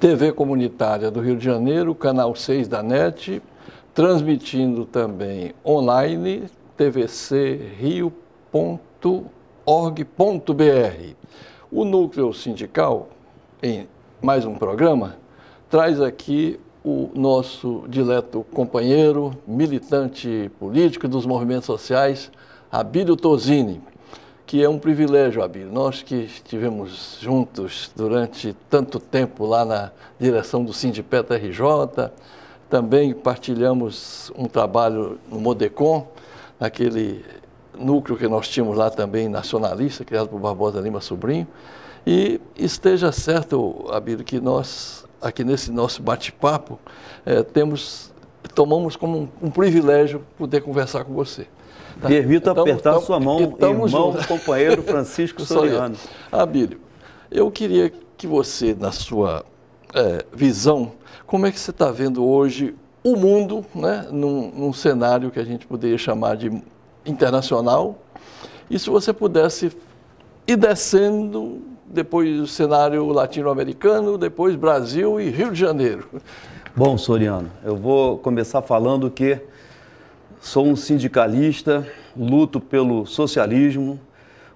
TV Comunitária do Rio de Janeiro, canal 6 da NET, transmitindo também online, tvcrio.org.br. O Núcleo Sindical, em mais um programa, traz aqui o nosso dileto companheiro, militante político dos movimentos sociais, Abílio Tosini que é um privilégio, Abir. Nós que estivemos juntos durante tanto tempo lá na direção do Sindipeta RJ, também partilhamos um trabalho no Modecon, naquele núcleo que nós tínhamos lá também, nacionalista, criado por Barbosa Lima Sobrinho. E esteja certo, Abílio, que nós, aqui nesse nosso bate-papo, eh, temos, tomamos como um, um privilégio poder conversar com você. Tá. Permito então, apertar tamo, então, sua mão, irmão, junto. companheiro Francisco Soriano. Abílio, eu queria que você, na sua é, visão, como é que você está vendo hoje o mundo né, num, num cenário que a gente poderia chamar de internacional? E se você pudesse ir descendo depois o cenário latino-americano, depois Brasil e Rio de Janeiro. Bom, Soriano, eu vou começar falando que Sou um sindicalista, luto pelo socialismo,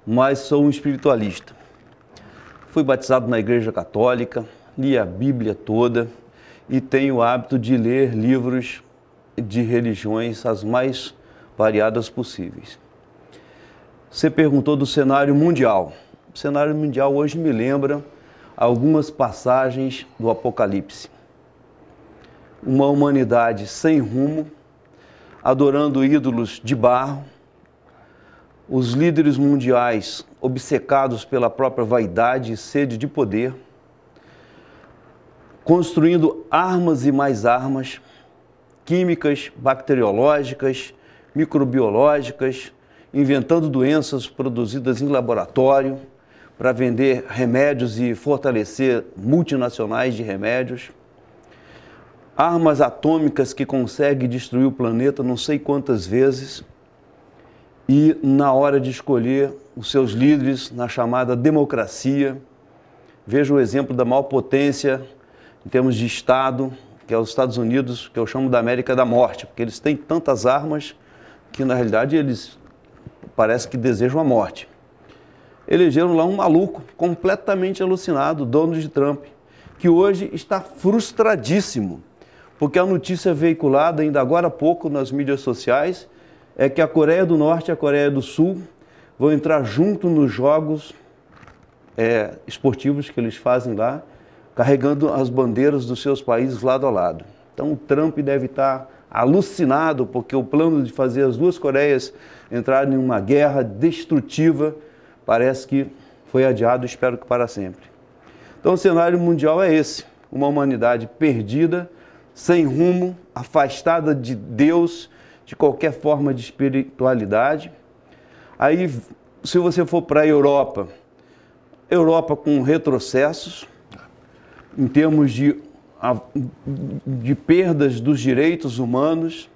mas sou um espiritualista. Fui batizado na Igreja Católica, li a Bíblia toda e tenho o hábito de ler livros de religiões as mais variadas possíveis. Você perguntou do cenário mundial. O cenário mundial hoje me lembra algumas passagens do Apocalipse. Uma humanidade sem rumo, adorando ídolos de barro, os líderes mundiais obcecados pela própria vaidade e sede de poder, construindo armas e mais armas, químicas, bacteriológicas, microbiológicas, inventando doenças produzidas em laboratório para vender remédios e fortalecer multinacionais de remédios armas atômicas que consegue destruir o planeta não sei quantas vezes, e na hora de escolher os seus líderes na chamada democracia, veja o exemplo da maior potência em termos de Estado, que é os Estados Unidos, que eu chamo da América da Morte, porque eles têm tantas armas que na realidade eles parece que desejam a morte. Elegeram lá um maluco completamente alucinado, dono de Trump, que hoje está frustradíssimo porque a notícia veiculada ainda agora há pouco nas mídias sociais é que a Coreia do Norte e a Coreia do Sul vão entrar junto nos jogos é, esportivos que eles fazem lá, carregando as bandeiras dos seus países lado a lado. Então o Trump deve estar alucinado, porque o plano de fazer as duas Coreias entrarem em uma guerra destrutiva parece que foi adiado, espero que para sempre. Então o cenário mundial é esse: uma humanidade perdida sem rumo, afastada de Deus, de qualquer forma de espiritualidade. Aí, se você for para a Europa, Europa com retrocessos em termos de, de perdas dos direitos humanos,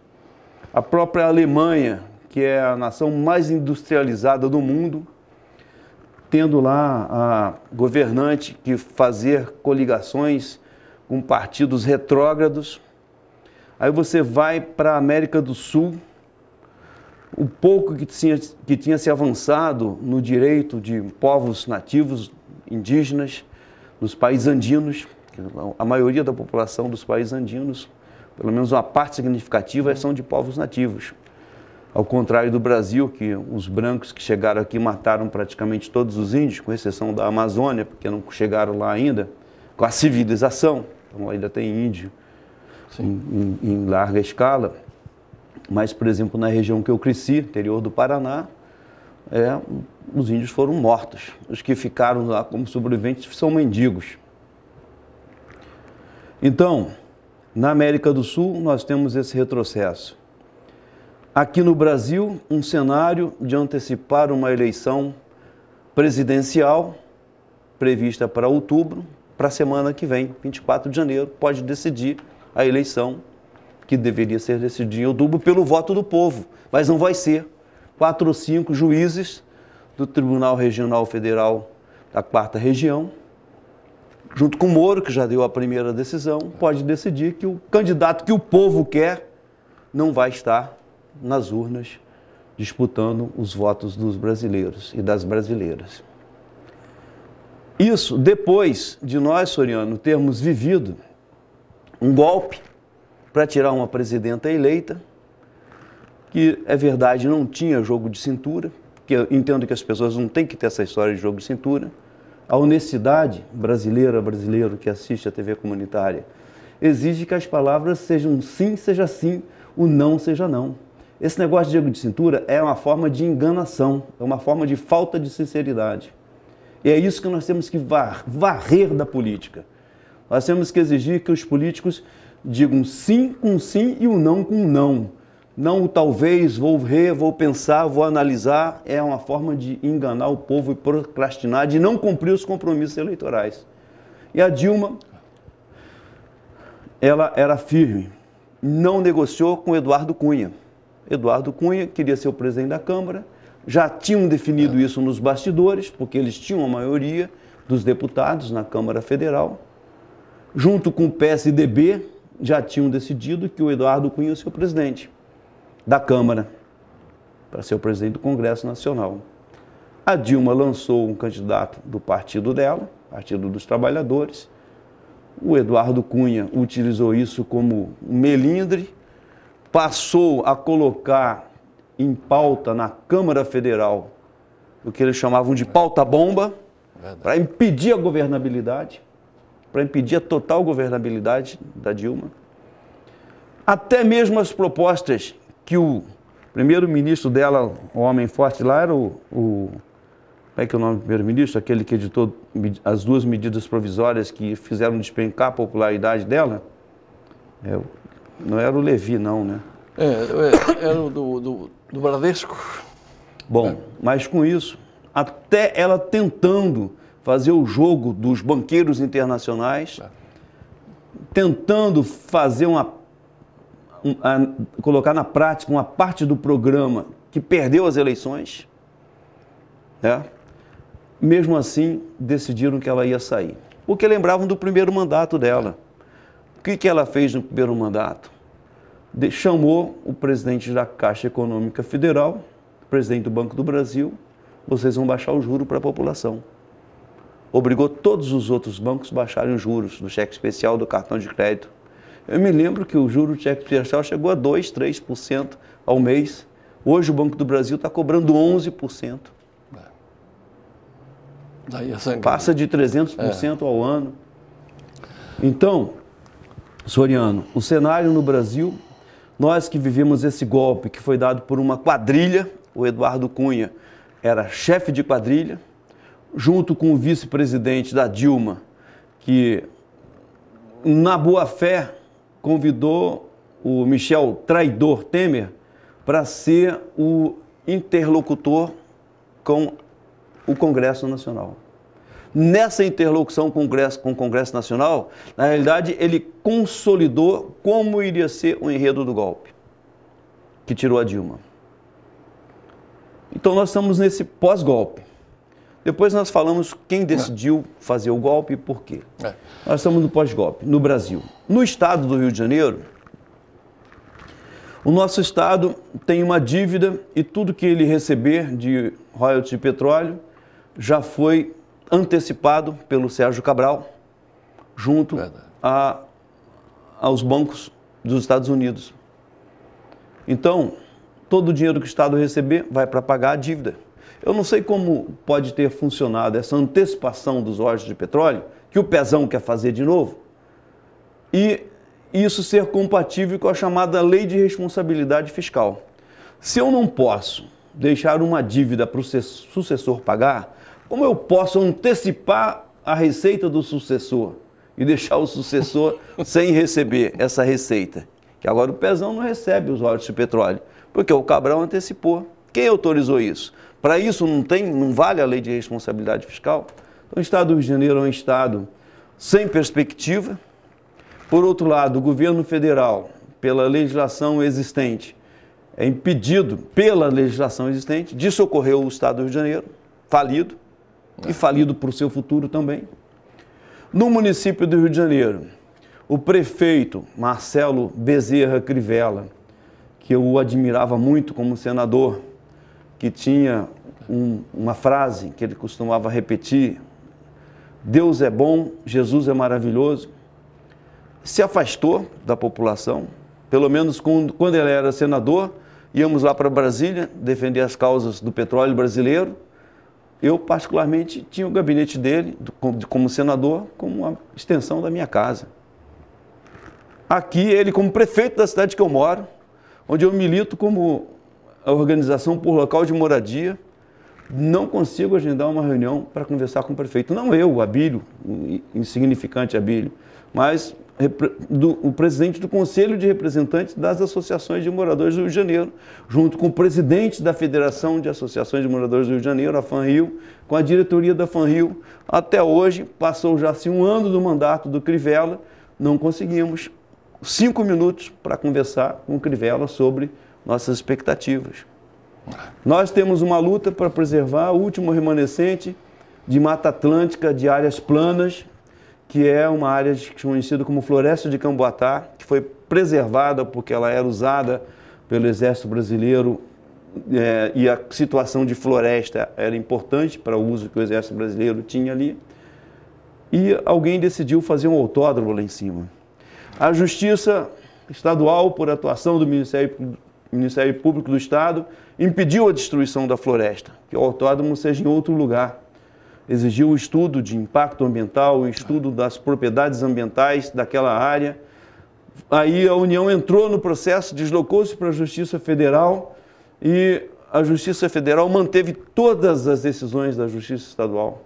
a própria Alemanha, que é a nação mais industrializada do mundo, tendo lá a governante que fazer coligações com partidos retrógrados. Aí você vai para a América do Sul, o pouco que tinha, que tinha se avançado no direito de povos nativos, indígenas, nos países andinos, a maioria da população dos países andinos, pelo menos uma parte significativa, são de povos nativos. Ao contrário do Brasil, que os brancos que chegaram aqui mataram praticamente todos os índios, com exceção da Amazônia, porque não chegaram lá ainda, com a civilização então ainda tem índio em, em, em larga escala. Mas, por exemplo, na região que eu cresci, interior do Paraná, é, os índios foram mortos. Os que ficaram lá como sobreviventes são mendigos. Então, na América do Sul, nós temos esse retrocesso. Aqui no Brasil, um cenário de antecipar uma eleição presidencial prevista para outubro, para a semana que vem, 24 de janeiro, pode decidir a eleição que deveria ser decidida em outubro pelo voto do povo, mas não vai ser. Quatro ou cinco juízes do Tribunal Regional Federal da Quarta Região, junto com o Moro, que já deu a primeira decisão, pode decidir que o candidato que o povo quer não vai estar nas urnas disputando os votos dos brasileiros e das brasileiras. Isso depois de nós, Soriano, termos vivido um golpe para tirar uma presidenta eleita, que é verdade não tinha jogo de cintura, porque eu entendo que as pessoas não têm que ter essa história de jogo de cintura. A honestidade brasileira, brasileiro que assiste a TV comunitária, exige que as palavras sejam sim, seja sim, o não, seja não. Esse negócio de jogo de cintura é uma forma de enganação, é uma forma de falta de sinceridade. E é isso que nós temos que varrer da política. Nós temos que exigir que os políticos digam sim com sim e o um não com um não. Não talvez, vou ver, vou pensar, vou analisar. É uma forma de enganar o povo e procrastinar, de não cumprir os compromissos eleitorais. E a Dilma, ela era firme, não negociou com Eduardo Cunha. Eduardo Cunha queria ser o presidente da Câmara, já tinham definido é. isso nos bastidores, porque eles tinham a maioria dos deputados na Câmara Federal, junto com o PSDB, já tinham decidido que o Eduardo Cunha ia é ser o presidente da Câmara, para ser o presidente do Congresso Nacional. A Dilma lançou um candidato do partido dela, Partido dos Trabalhadores. O Eduardo Cunha utilizou isso como melindre, passou a colocar em pauta na Câmara Federal o que eles chamavam de pauta-bomba, para impedir a governabilidade, para impedir a total governabilidade da Dilma. Até mesmo as propostas que o primeiro-ministro dela, o homem forte lá, era o, o como é que é o nome do primeiro-ministro? Aquele que editou as duas medidas provisórias que fizeram despencar a popularidade dela? É, não era o Levi, não, né? É, era é, é o do, do, do Bradesco. Bom, é. mas com isso, até ela tentando fazer o jogo dos banqueiros internacionais, é. tentando fazer uma. Um, a, colocar na prática uma parte do programa que perdeu as eleições, né? mesmo assim decidiram que ela ia sair. O que lembravam do primeiro mandato dela. O que, que ela fez no primeiro mandato? de, chamou o presidente da Caixa Econômica Federal, presidente do Banco do Brasil, vocês vão baixar o juro para a população. Obrigou todos os outros bancos a baixarem os juros do cheque especial, do cartão de crédito. Eu me lembro que o juro do cheque especial chegou a 2%, 3% ao mês. Hoje o Banco do Brasil está cobrando 11%. É Passa de 300% é. ao ano. Então, Soriano, o cenário no Brasil nós que vivemos esse golpe que foi dado por uma quadrilha, o Eduardo Cunha era chefe de quadrilha, junto com o vice-presidente da Dilma, que na boa fé convidou o Michel Traidor Temer para ser o interlocutor com o Congresso Nacional nessa interlocução com o Congresso, com o Congresso Nacional, na realidade, ele consolidou como iria ser o enredo do golpe que tirou a Dilma. Então nós estamos nesse pós-golpe. Depois nós falamos quem decidiu fazer o golpe e por quê. É. Nós estamos no pós-golpe, no Brasil. No estado do Rio de Janeiro, o nosso estado tem uma dívida e tudo que ele receber de royalties de petróleo já foi antecipado pelo Sérgio Cabral, junto a, aos bancos dos Estados Unidos. Então, todo o dinheiro que o Estado receber vai para pagar a dívida. Eu não sei como pode ter funcionado essa antecipação dos óleos de petróleo, que o Pezão quer fazer de novo, e isso ser compatível com a chamada lei de responsabilidade fiscal. Se eu não posso deixar uma dívida para o sucessor pagar, como eu posso antecipar a receita do sucessor e deixar o sucessor sem receber essa receita? Que agora o Pezão não recebe os óleos de petróleo, porque o Cabral antecipou. Quem autorizou isso? Para isso não tem, não vale a lei de responsabilidade fiscal? Então, o Estado do Rio de Janeiro é um Estado sem perspectiva. Por outro lado, o governo federal, pela legislação existente, é impedido pela legislação existente de socorrer o Estado do Rio de Janeiro, falido, e falido para o seu futuro também. No município do Rio de Janeiro, o prefeito Marcelo Bezerra Crivella, que eu admirava muito como senador, que tinha um, uma frase que ele costumava repetir: Deus é bom, Jesus é maravilhoso. Se afastou da população, pelo menos quando, quando ele era senador, íamos lá para Brasília defender as causas do petróleo brasileiro eu particularmente tinha o gabinete dele, como senador, como uma extensão da minha casa. Aqui ele como prefeito da cidade que eu moro, onde eu milito como a organização por local de moradia, não consigo agendar uma reunião para conversar com o prefeito. Não eu, o Abílio, o insignificante Abílio, mas do, o presidente do Conselho de Representantes das Associações de Moradores do Rio de Janeiro, junto com o presidente da Federação de Associações de Moradores do Rio de Janeiro, a FANRIO, com a diretoria da FANRIO. Até hoje, passou já se um ano do mandato do Crivella, não conseguimos cinco minutos para conversar com o Crivella sobre nossas expectativas. Nós temos uma luta para preservar o último remanescente de Mata Atlântica, de áreas planas, que é uma área é conhecida como Floresta de Camboatá, que foi preservada porque ela era usada pelo Exército Brasileiro é, e a situação de floresta era importante para o uso que o Exército Brasileiro tinha ali. E alguém decidiu fazer um autódromo lá em cima. A Justiça Estadual, por atuação do Ministério, Ministério Público do Estado, impediu a destruição da floresta, que o autódromo seja em outro lugar exigiu o estudo de impacto ambiental, o estudo das propriedades ambientais daquela área. Aí a União entrou no processo, deslocou-se para a Justiça Federal e a Justiça Federal manteve todas as decisões da Justiça Estadual.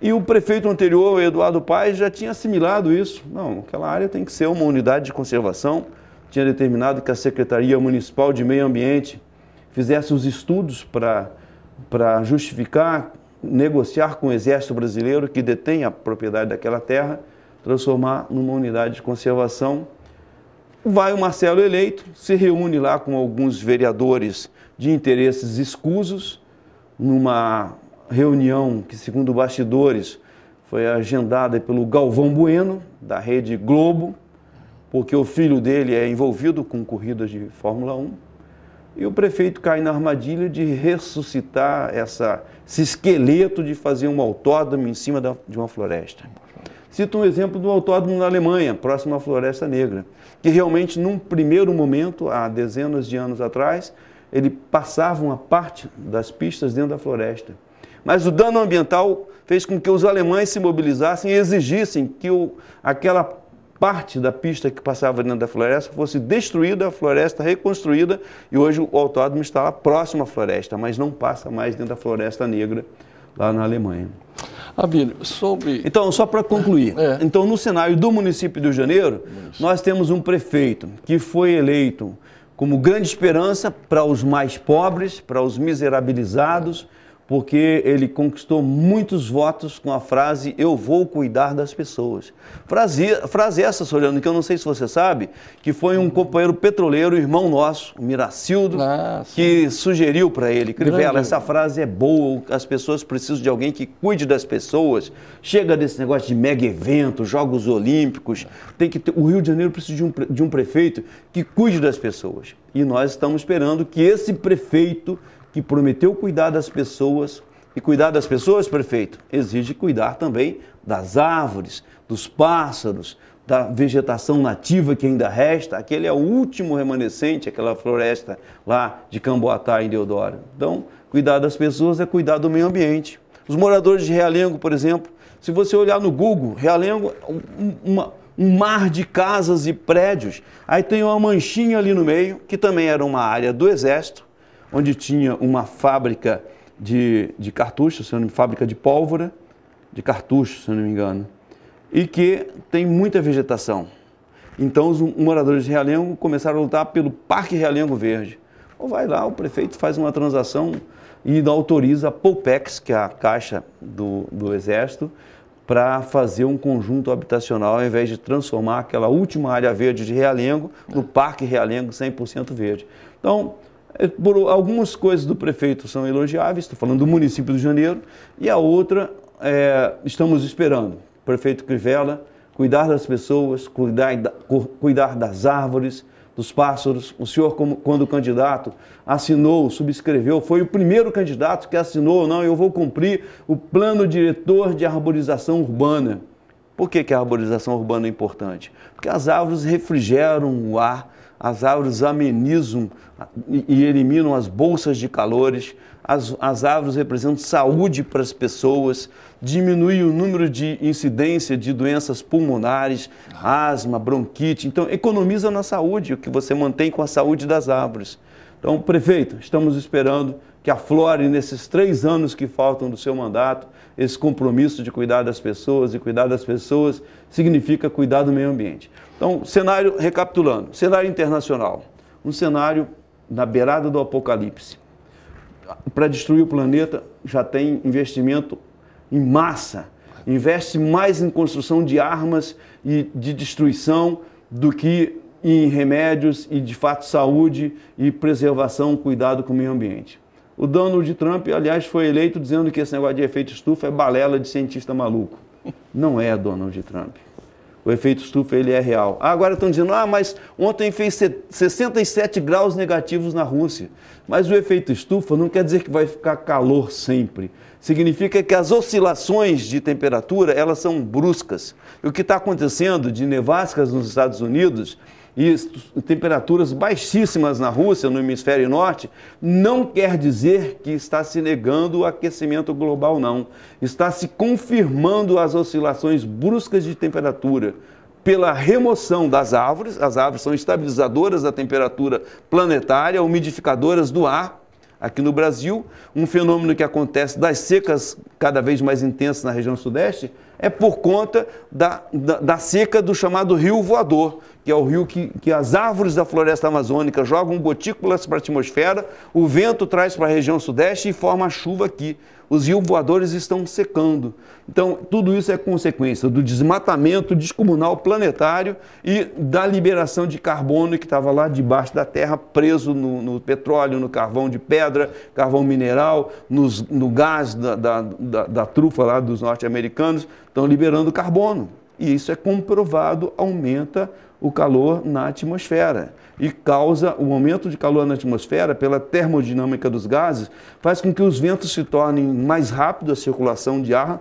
E o prefeito anterior, Eduardo Paes, já tinha assimilado isso. Não, aquela área tem que ser uma unidade de conservação. Tinha determinado que a Secretaria Municipal de Meio Ambiente fizesse os estudos para justificar negociar com o exército brasileiro que detém a propriedade daquela terra, transformar numa unidade de conservação. Vai o Marcelo eleito, se reúne lá com alguns vereadores de interesses escusos, numa reunião que, segundo bastidores, foi agendada pelo Galvão Bueno, da Rede Globo, porque o filho dele é envolvido com corridas de Fórmula 1. E o prefeito cai na armadilha de ressuscitar essa, esse esqueleto de fazer um autódromo em cima da, de uma floresta. Cito um exemplo do autódromo na Alemanha, próximo à Floresta Negra, que realmente, num primeiro momento, há dezenas de anos atrás, ele passava uma parte das pistas dentro da floresta. Mas o dano ambiental fez com que os alemães se mobilizassem e exigissem que o, aquela parte da pista que passava dentro da floresta fosse destruída, a floresta reconstruída e hoje o autódromo está lá próximo à floresta, mas não passa mais dentro da floresta negra lá na Alemanha. Abílio, sobre... Então, só para concluir. É. Então, no cenário do município do Rio de Janeiro, Isso. nós temos um prefeito que foi eleito como grande esperança para os mais pobres, para os miserabilizados, é porque ele conquistou muitos votos com a frase Eu vou cuidar das pessoas. Frase, frase essa, Soriano, que eu não sei se você sabe, que foi um companheiro petroleiro, irmão nosso, o Miracildo, ah, que sugeriu para ele, Crivella, essa frase é boa, as pessoas precisam de alguém que cuide das pessoas. Chega desse negócio de mega evento, Jogos Olímpicos, tem que ter, o Rio de Janeiro precisa de um, de um prefeito que cuide das pessoas. E nós estamos esperando que esse prefeito que prometeu cuidar das pessoas. E cuidar das pessoas, prefeito, exige cuidar também das árvores, dos pássaros, da vegetação nativa que ainda resta, aquele é o último remanescente, aquela floresta lá de Camboatá, em Deodoro. Então, cuidar das pessoas é cuidar do meio ambiente. Os moradores de Realengo, por exemplo, se você olhar no Google, Realengo uma, um mar de casas e prédios. Aí tem uma manchinha ali no meio, que também era uma área do Exército, onde tinha uma fábrica de, de cartuchos, se não me engano, fábrica de pólvora, de cartuchos, se não me engano, e que tem muita vegetação. Então os moradores de Realengo começaram a lutar pelo Parque Realengo Verde. Ou vai lá, o prefeito faz uma transação e autoriza a Polpex, que é a caixa do, do Exército, para fazer um conjunto habitacional, ao invés de transformar aquela última área verde de Realengo no Parque Realengo 100% verde. Então, é, por algumas coisas do prefeito são elogiáveis, estou falando do município do Janeiro, e a outra é, estamos esperando. O prefeito Crivella cuidar das pessoas, cuidar, cuidar das árvores, dos pássaros. O senhor, como, quando candidato, assinou, subscreveu, foi o primeiro candidato que assinou, não, eu vou cumprir o plano diretor de arborização urbana. Por que, que a arborização urbana é importante? Porque as árvores refrigeram o ar, as árvores amenizam e eliminam as bolsas de calores, as, as árvores representam saúde para as pessoas, diminui o número de incidência de doenças pulmonares, asma, bronquite. Então, economiza na saúde, o que você mantém com a saúde das árvores. Então, prefeito, estamos esperando que aflore nesses três anos que faltam do seu mandato esse compromisso de cuidar das pessoas e cuidar das pessoas significa cuidar do meio ambiente. Então, cenário, recapitulando, cenário internacional, um cenário na beirada do apocalipse. Para destruir o planeta, já tem investimento em massa. Investe mais em construção de armas e de destruição do que em remédios e, de fato, saúde e preservação, cuidado com o meio ambiente. O Donald Trump, aliás, foi eleito dizendo que esse negócio de efeito estufa é balela de cientista maluco. Não é Donald Trump. O efeito estufa ele é real. Ah, agora estão dizendo, ah, mas ontem fez 67 graus negativos na Rússia. Mas o efeito estufa não quer dizer que vai ficar calor sempre. Significa que as oscilações de temperatura elas são bruscas. E o que está acontecendo de nevascas nos Estados Unidos e temperaturas baixíssimas na Rússia, no hemisfério norte, não quer dizer que está se negando o aquecimento global, não. Está se confirmando as oscilações bruscas de temperatura pela remoção das árvores, as árvores são estabilizadoras da temperatura planetária, umidificadoras do ar, aqui no Brasil, um fenômeno que acontece das secas cada vez mais intensas na região sudeste, é por conta da, da, da seca do chamado rio voador que é o rio que, que as árvores da floresta amazônica jogam gotículas para a atmosfera, o vento traz para a região sudeste e forma chuva aqui. Os rios voadores estão secando. Então, tudo isso é consequência do desmatamento descomunal planetário e da liberação de carbono que estava lá debaixo da terra, preso no, no, petróleo, no carvão de pedra, carvão mineral, nos, no gás da, da, da, da trufa lá dos norte-americanos. Estão liberando carbono. E isso é comprovado, aumenta o calor na atmosfera e causa o aumento de calor na atmosfera pela termodinâmica dos gases, faz com que os ventos se tornem mais rápidos, a circulação de ar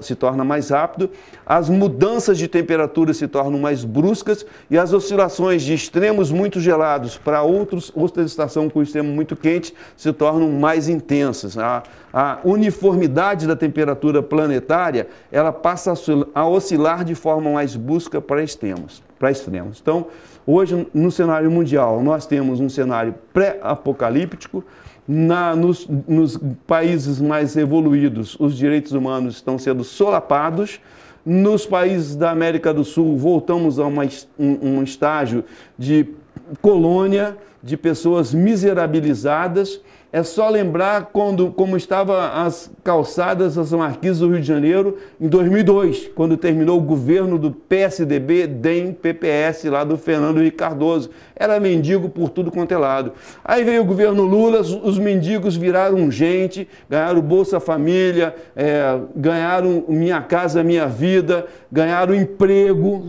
se, torna mais rápido, as mudanças de temperatura se tornam mais bruscas e as oscilações de extremos muito gelados para outros, outra estação com extremo muito quente, se tornam mais intensas. A, a uniformidade da temperatura planetária, ela passa a oscilar de forma mais brusca para extremos. Para extremos. Então, hoje, no cenário mundial, nós temos um cenário pré-apocalíptico. Nos, nos países mais evoluídos, os direitos humanos estão sendo solapados. Nos países da América do Sul, voltamos a uma, um, um estágio de colônia, de pessoas miserabilizadas é só lembrar quando, como estavam as calçadas, as marquises do Rio de Janeiro, em 2002, quando terminou o governo do PSDB, DEM, PPS, lá do Fernando Henrique Cardoso. Era mendigo por tudo quanto é lado. Aí veio o governo Lula, os mendigos viraram gente, ganharam Bolsa Família, é, ganharam Minha Casa Minha Vida, ganharam emprego,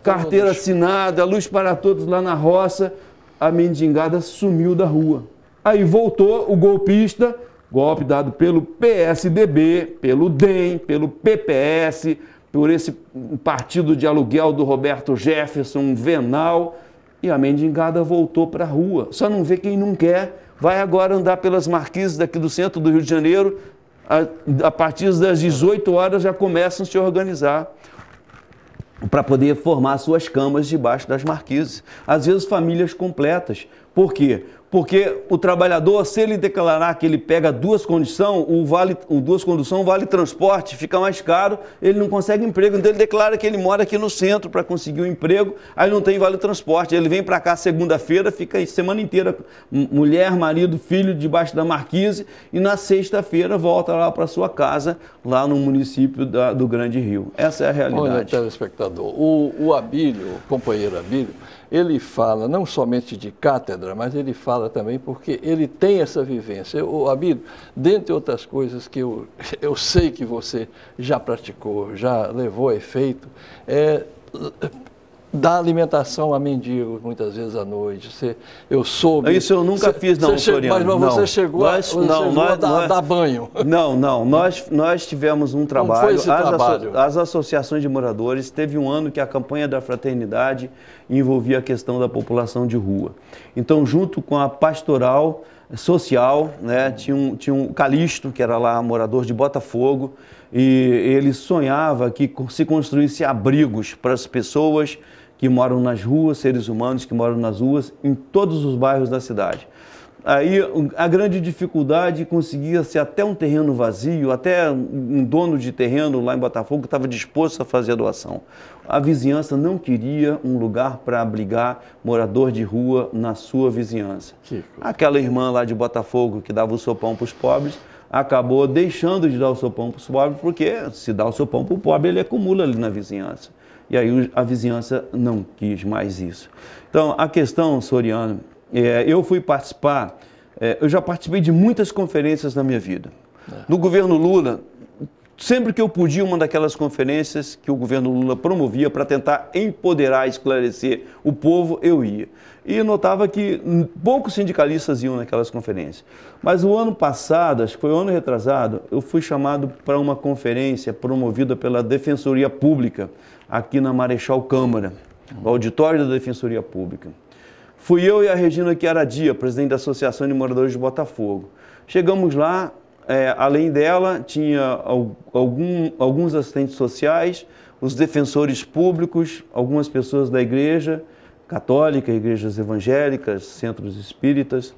carteira assinada, luz para todos lá na roça. A mendigada sumiu da rua. Aí voltou o golpista, golpe dado pelo PSDB, pelo DEM, pelo PPS, por esse partido de aluguel do Roberto Jefferson, um venal, e a mendigada voltou para a rua. Só não vê quem não quer. Vai agora andar pelas marquises daqui do centro do Rio de Janeiro, a, a partir das 18 horas já começam a se organizar para poder formar suas camas debaixo das marquises. Às vezes famílias completas. Por quê? porque o trabalhador, se ele declarar que ele pega duas condições, o, vale, o duas condução vale transporte, fica mais caro, ele não consegue emprego. Então ele declara que ele mora aqui no centro para conseguir um emprego, aí não tem vale transporte. Ele vem para cá segunda-feira, fica aí semana inteira, mulher, marido, filho, debaixo da marquise, e na sexta-feira volta lá para sua casa, lá no município da, do Grande Rio. Essa é a realidade. Olha, telespectador, o, o Abílio, o companheiro Abílio, ele fala não somente de cátedra, mas ele fala também porque ele tem essa vivência. O Abílio, dentre outras coisas que eu, eu sei que você já praticou, já levou a efeito, é dar alimentação a mendigos, muitas vezes à noite. Você, eu soube. Isso eu nunca você, fiz, não, Floriano. Mas, mas não. você chegou, nós, a, você não, chegou nós, a dar, nós, dar, banho. Não, não. Nós, nós tivemos um trabalho. As, trabalho? Asso, as associações de moradores, teve um ano que a campanha da fraternidade envolvia a questão da população de rua. Então, junto com a pastoral social, né? Tinha um, tinha um Calixto, que era lá morador de Botafogo, e ele sonhava que se construísse abrigos para as pessoas que moram nas ruas, seres humanos que moram nas ruas, em todos os bairros da cidade. Aí a grande dificuldade conseguia-se até um terreno vazio, até um dono de terreno lá em Botafogo estava disposto a fazer a doação. A vizinhança não queria um lugar para abrigar morador de rua na sua vizinhança. Aquela irmã lá de Botafogo que dava o sopão para os pobres, acabou deixando de dar o seu pão para os pobres, porque se dá o seu pão para o pobre, ele acumula ali na vizinhança. E aí a vizinhança não quis mais isso. Então, a questão, Soriano, é, eu fui participar, é, eu já participei de muitas conferências na minha vida. É. No governo Lula, sempre que eu podia, uma daquelas conferências que o governo Lula promovia para tentar empoderar, esclarecer o povo, eu ia. E notava que poucos sindicalistas iam naquelas conferências. Mas o ano passado, acho que foi o ano retrasado, eu fui chamado para uma conferência promovida pela Defensoria Pública aqui na Marechal Câmara, no auditório da Defensoria Pública. Fui eu e a Regina Chiaradia, presidente da Associação de Moradores de Botafogo. Chegamos lá, é, além dela, tinha algum, alguns assistentes sociais, os defensores públicos, algumas pessoas da igreja católica, igrejas evangélicas, centros espíritas.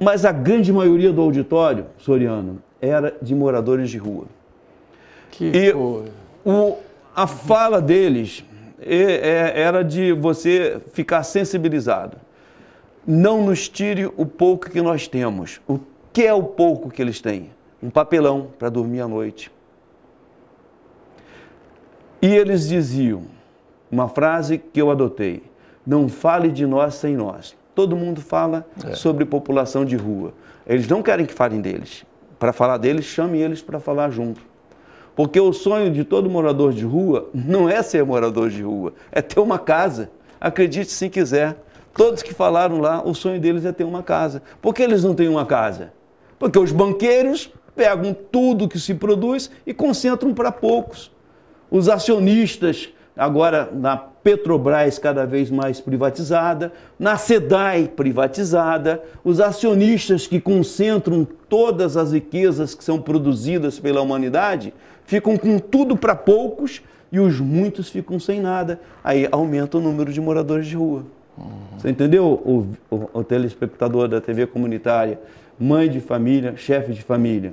Mas a grande maioria do auditório, Soriano, era de moradores de rua. Que e o a fala deles é, é, era de você ficar sensibilizado. Não nos tire o pouco que nós temos. O que é o pouco que eles têm? Um papelão para dormir à noite. E eles diziam uma frase que eu adotei: não fale de nós sem nós. Todo mundo fala é. sobre população de rua. Eles não querem que falem deles. Para falar deles, chame eles para falar junto. Porque o sonho de todo morador de rua não é ser morador de rua, é ter uma casa. Acredite se quiser. Todos que falaram lá, o sonho deles é ter uma casa. Por que eles não têm uma casa? Porque os banqueiros pegam tudo que se produz e concentram para poucos. Os acionistas agora na Petrobras cada vez mais privatizada, na SEDAI privatizada, os acionistas que concentram todas as riquezas que são produzidas pela humanidade ficam com tudo para poucos e os muitos ficam sem nada. Aí aumenta o número de moradores de rua. Uhum. Você entendeu, o, o, o telespectador da TV comunitária, mãe de família, chefe de família?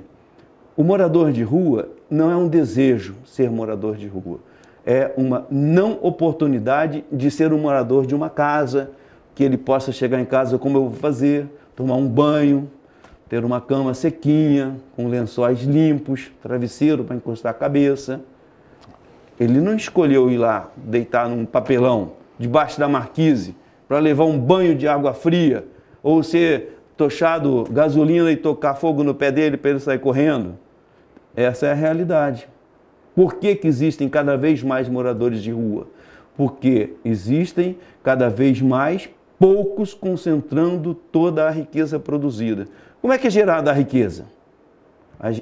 O morador de rua não é um desejo ser morador de rua é uma não oportunidade de ser um morador de uma casa, que ele possa chegar em casa como eu vou fazer, tomar um banho, ter uma cama sequinha, com lençóis limpos, travesseiro para encostar a cabeça. Ele não escolheu ir lá deitar num papelão debaixo da marquise para levar um banho de água fria ou ser tochado gasolina e tocar fogo no pé dele para ele sair correndo. Essa é a realidade. Por que, que existem cada vez mais moradores de rua? Porque existem cada vez mais poucos concentrando toda a riqueza produzida. Como é que é gerada a riqueza?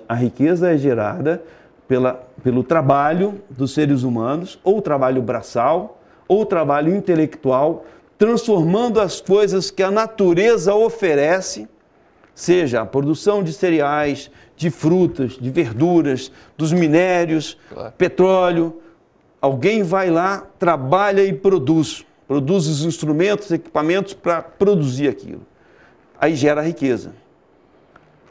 A, riqueza é gerada pela, pelo trabalho dos seres humanos, ou trabalho braçal, ou trabalho intelectual, transformando as coisas que a natureza oferece seja a produção de cereais, de frutas, de verduras, dos minérios, claro. petróleo. Alguém vai lá, trabalha e produz. Produz os instrumentos, equipamentos para produzir aquilo. Aí gera riqueza.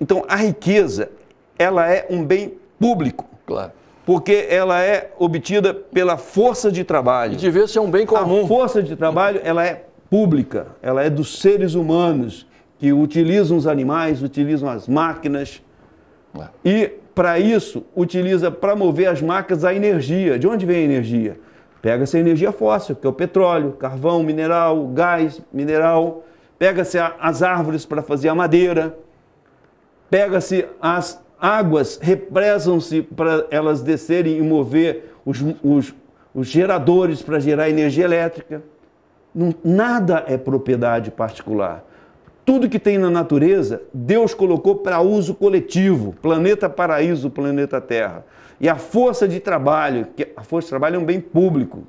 Então, a riqueza, ela é um bem público. Claro. Porque ela é obtida pela força de trabalho. E devia ser é um bem comum. A força de trabalho, ela é pública, ela é dos seres humanos que utilizam os animais, utilizam as máquinas. É. E, para isso, utiliza para mover as máquinas a energia. De onde vem a energia? Pega-se a energia fóssil, que é o petróleo, carvão, mineral, gás, mineral. Pega-se as árvores para fazer a madeira. Pega-se as águas, represam-se para elas descerem e mover os, os, os geradores para gerar energia elétrica. nada é propriedade particular. Tudo que tem na natureza, Deus colocou para uso coletivo, planeta paraíso, planeta Terra. E a força de trabalho, que a força de trabalho é um bem público.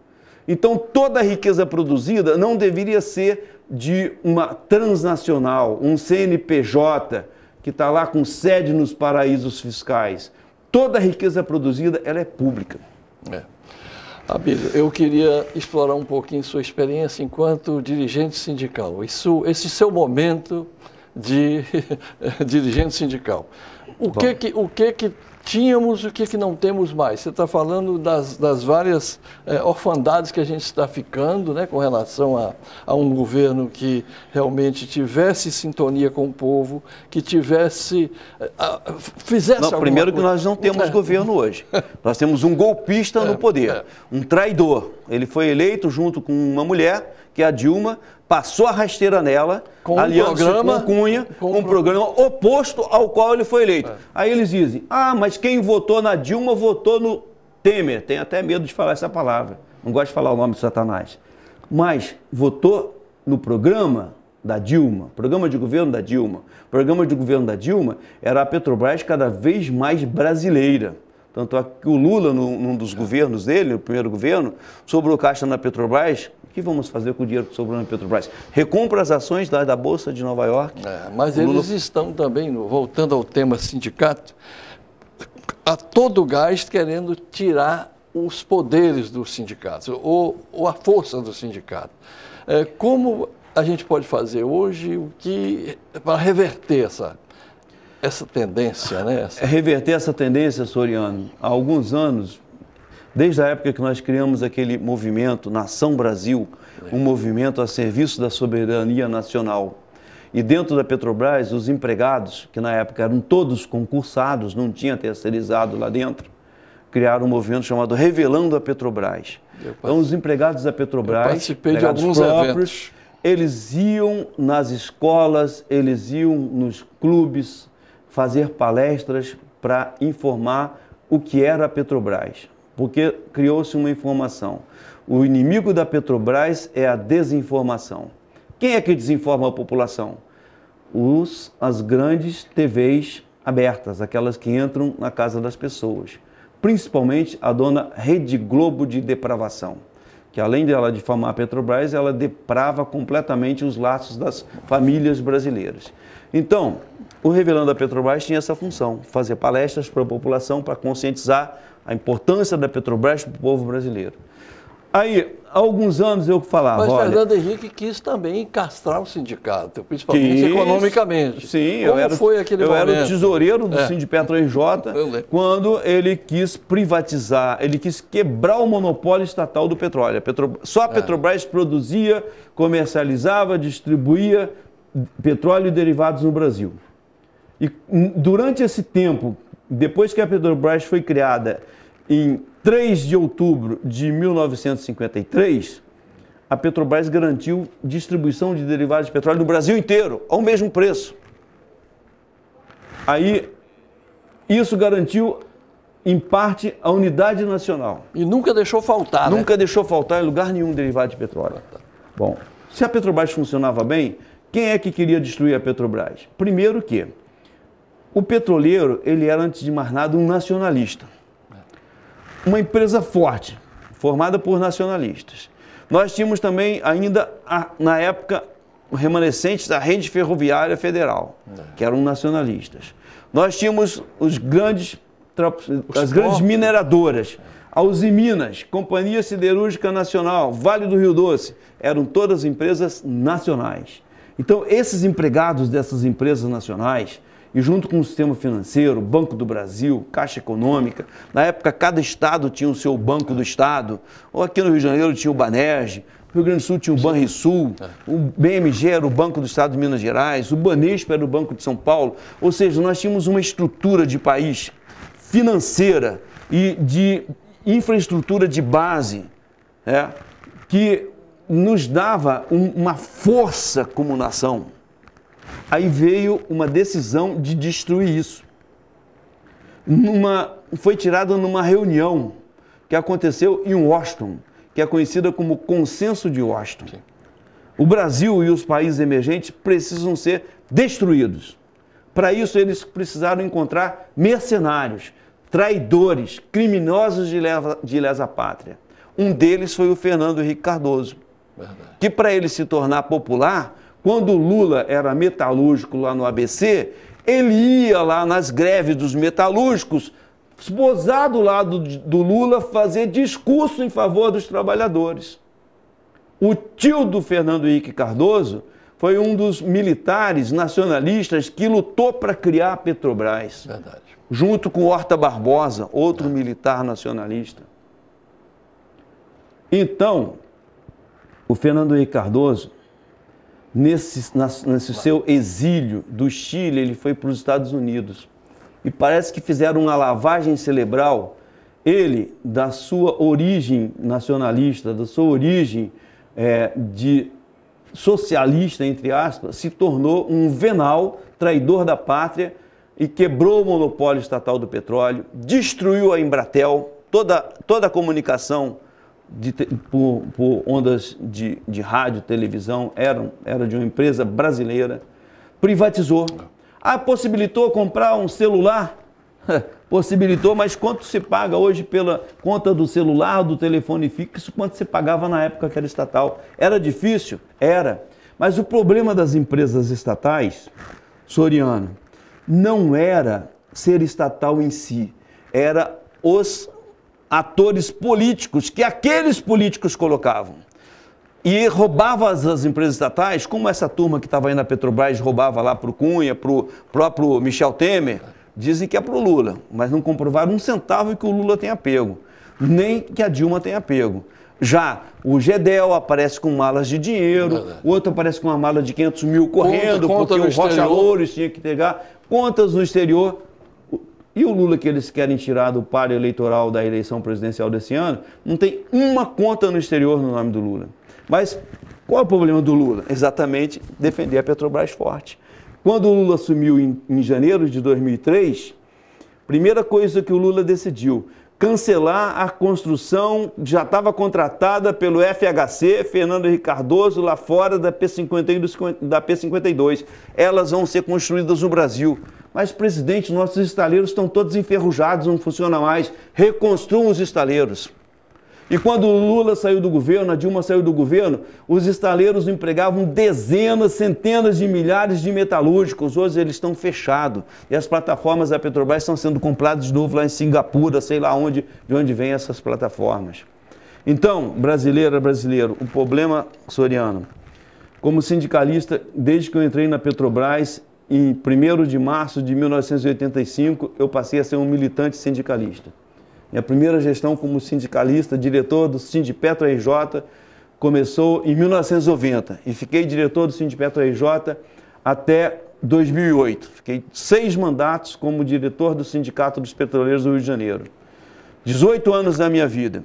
Então toda a riqueza produzida não deveria ser de uma transnacional, um CNPJ que está lá com sede nos paraísos fiscais. Toda a riqueza produzida ela é pública. É. Abílio, eu queria explorar um pouquinho sua experiência enquanto dirigente sindical. Isso, esse seu momento de dirigente sindical. O Bom. que que, o que que tínhamos o que, é que não temos mais. Você está falando das, das várias é, orfandades que a gente está ficando né, com relação a, a um governo que realmente tivesse sintonia com o povo, que tivesse. Eh, a, fizesse não, Primeiro coisa. que nós não temos é. governo hoje. Nós temos um golpista é, no poder, é. um traidor. Ele foi eleito junto com uma mulher, que é a Dilma, passou a rasteira nela, com aliança um programa, com Cunha, com um programa oposto ao qual ele foi eleito. É. Aí eles dizem, ah, mas quem votou na Dilma votou no Temer. Tem até medo de falar essa palavra. Não gosto de falar o nome de Satanás. Mas votou no programa da Dilma, programa de governo da Dilma. programa de governo da Dilma era a Petrobras cada vez mais brasileira. Tanto é que o Lula, num dos governos dele, o primeiro governo, sobrou caixa na Petrobras o que vamos fazer com o dinheiro que sobrou na Petrobras? Recompra as ações da, da Bolsa de Nova York. É, mas eles Lula... estão também, voltando ao tema sindicato, a todo gás querendo tirar os poderes dos sindicatos, ou, ou a força do sindicato. É, como a gente pode fazer hoje o que para reverter essa, essa tendência, né? Essa... É reverter essa tendência, Soriano. Há alguns anos, Desde a época que nós criamos aquele movimento Nação Brasil, um é. movimento a serviço da soberania nacional. E dentro da Petrobras, os empregados, que na época eram todos concursados, não tinha terceirizado lá dentro, criaram um movimento chamado Revelando a Petrobras. Então, os empregados da Petrobras, de alguns próprios, eventos. eles iam nas escolas, eles iam nos clubes fazer palestras para informar o que era a Petrobras porque criou-se uma informação. O inimigo da Petrobras é a desinformação. Quem é que desinforma a população? Os, as grandes TVs abertas, aquelas que entram na casa das pessoas. Principalmente a dona Rede Globo de depravação, que além dela difamar a Petrobras, ela deprava completamente os laços das famílias brasileiras. Então, o Revelando a Petrobras tinha essa função, fazer palestras para a população para conscientizar a importância da Petrobras para o povo brasileiro. Aí, há alguns anos eu falava. Mas olha, Fernando Henrique quis também castrar o sindicato, principalmente quis, economicamente. Sim, Como eu era, foi aquele eu momento? era o tesoureiro do é. Sindipetro RJ quando ele quis privatizar, ele quis quebrar o monopólio estatal do petróleo. A Petro, só a é. Petrobras é. produzia, comercializava, distribuía petróleo e derivados no Brasil. E hum, durante esse tempo depois que a Petrobras foi criada em 3 de outubro de 1953, a Petrobras garantiu distribuição de derivados de petróleo no Brasil inteiro, ao mesmo preço. Aí, isso garantiu, em parte, a unidade nacional. E nunca deixou faltar. Né? Nunca né? deixou faltar em lugar nenhum derivado de petróleo. Bom, se a Petrobras funcionava bem, quem é que queria destruir a Petrobras? Primeiro que o petroleiro, ele era, antes de mais nada, um nacionalista. Uma empresa forte, formada por nacionalistas. Nós tínhamos também, ainda a, na época, remanescentes da rede ferroviária federal, é. que eram nacionalistas. Nós tínhamos os grandes, os as grandes mineradoras, a Usiminas, Companhia Siderúrgica Nacional, Vale do Rio Doce, eram todas empresas nacionais. Então, esses empregados dessas empresas nacionais, e junto com o sistema financeiro, Banco do Brasil, Caixa Econômica, na época cada estado tinha o seu Banco do Estado, ou aqui no Rio de Janeiro tinha o Banerj, no Rio Grande do Sul tinha o Banrisul, o BMG era o Banco do Estado de Minas Gerais, o Banespa era o Banco de São Paulo, ou seja, nós tínhamos uma estrutura de país financeira e de infraestrutura de base é, que nos dava um, uma força como nação. Aí veio uma decisão de destruir isso. Numa, foi tirada numa reunião que aconteceu em Washington, que é conhecida como Consenso de Washington. Sim. O Brasil e os países emergentes precisam ser destruídos. Para isso, eles precisaram encontrar mercenários, traidores, criminosos de lesa, de lesa pátria. Um deles foi o Fernando Henrique Cardoso, Verdade. que para ele se tornar popular, quando o Lula era metalúrgico lá no ABC, ele ia lá nas greves dos metalúrgicos, esposar do lado do Lula, fazer discurso em favor dos trabalhadores. O tio do Fernando Henrique Cardoso foi um dos militares nacionalistas que lutou para criar a Petrobras. Verdade. Junto com Horta Barbosa, outro é. militar nacionalista. Então, o Fernando Henrique Cardoso nesse, na, nesse seu exílio do Chile, ele foi para os Estados Unidos. E parece que fizeram uma lavagem cerebral. Ele, da sua origem nacionalista, da sua origem é, de socialista, entre aspas, se tornou um venal, traidor da pátria e quebrou o monopólio estatal do petróleo, destruiu a Embratel, toda, toda a comunicação de, por, por, ondas de, de rádio, televisão, era, era de uma empresa brasileira, privatizou. Ah, possibilitou comprar um celular? possibilitou, mas quanto se paga hoje pela conta do celular, do telefone fixo, quanto se pagava na época que era estatal? Era difícil? Era. Mas o problema das empresas estatais, Soriano, não era ser estatal em si, era os atores políticos que aqueles políticos colocavam. E roubava as, empresas estatais, como essa turma que estava aí na Petrobras roubava lá para o Cunha, para o próprio Michel Temer, dizem que é para o Lula, mas não comprovaram um centavo que o Lula tenha pego, nem que a Dilma tenha pego. Já o Gedel aparece com malas de dinheiro, o outro aparece com uma mala de 500 mil correndo, conta, conta porque o Rocha tinha que pegar, contas no exterior e o Lula que eles querem tirar do páreo eleitoral da eleição presidencial desse ano, não tem uma conta no exterior no nome do Lula. Mas qual é o problema do Lula? Exatamente defender a Petrobras forte. Quando o Lula assumiu em, em janeiro de 2003, primeira coisa que o Lula decidiu, cancelar a construção já estava contratada pelo FHC, Fernando Ricardoso, lá fora da P51 da P52. Elas vão ser construídas no Brasil. Mas, presidente, nossos estaleiros estão todos enferrujados, não funciona mais. Reconstruam os estaleiros. E quando o Lula saiu do governo, a Dilma saiu do governo, os estaleiros empregavam dezenas, centenas de milhares de metalúrgicos. Hoje eles estão fechados. E as plataformas da Petrobras estão sendo compradas de novo lá em Singapura, sei lá onde, de onde vêm essas plataformas. Então, brasileira, brasileiro, o problema, Soriano, como sindicalista, desde que eu entrei na Petrobras, em 1 de março de 1985, eu passei a ser um militante sindicalista. Minha primeira gestão como sindicalista, diretor do Sindipetro RJ, começou em 1990 e fiquei diretor do Sindipetro RJ até 2008. Fiquei seis mandatos como diretor do Sindicato dos Petroleiros do Rio de Janeiro. 18 anos da minha vida.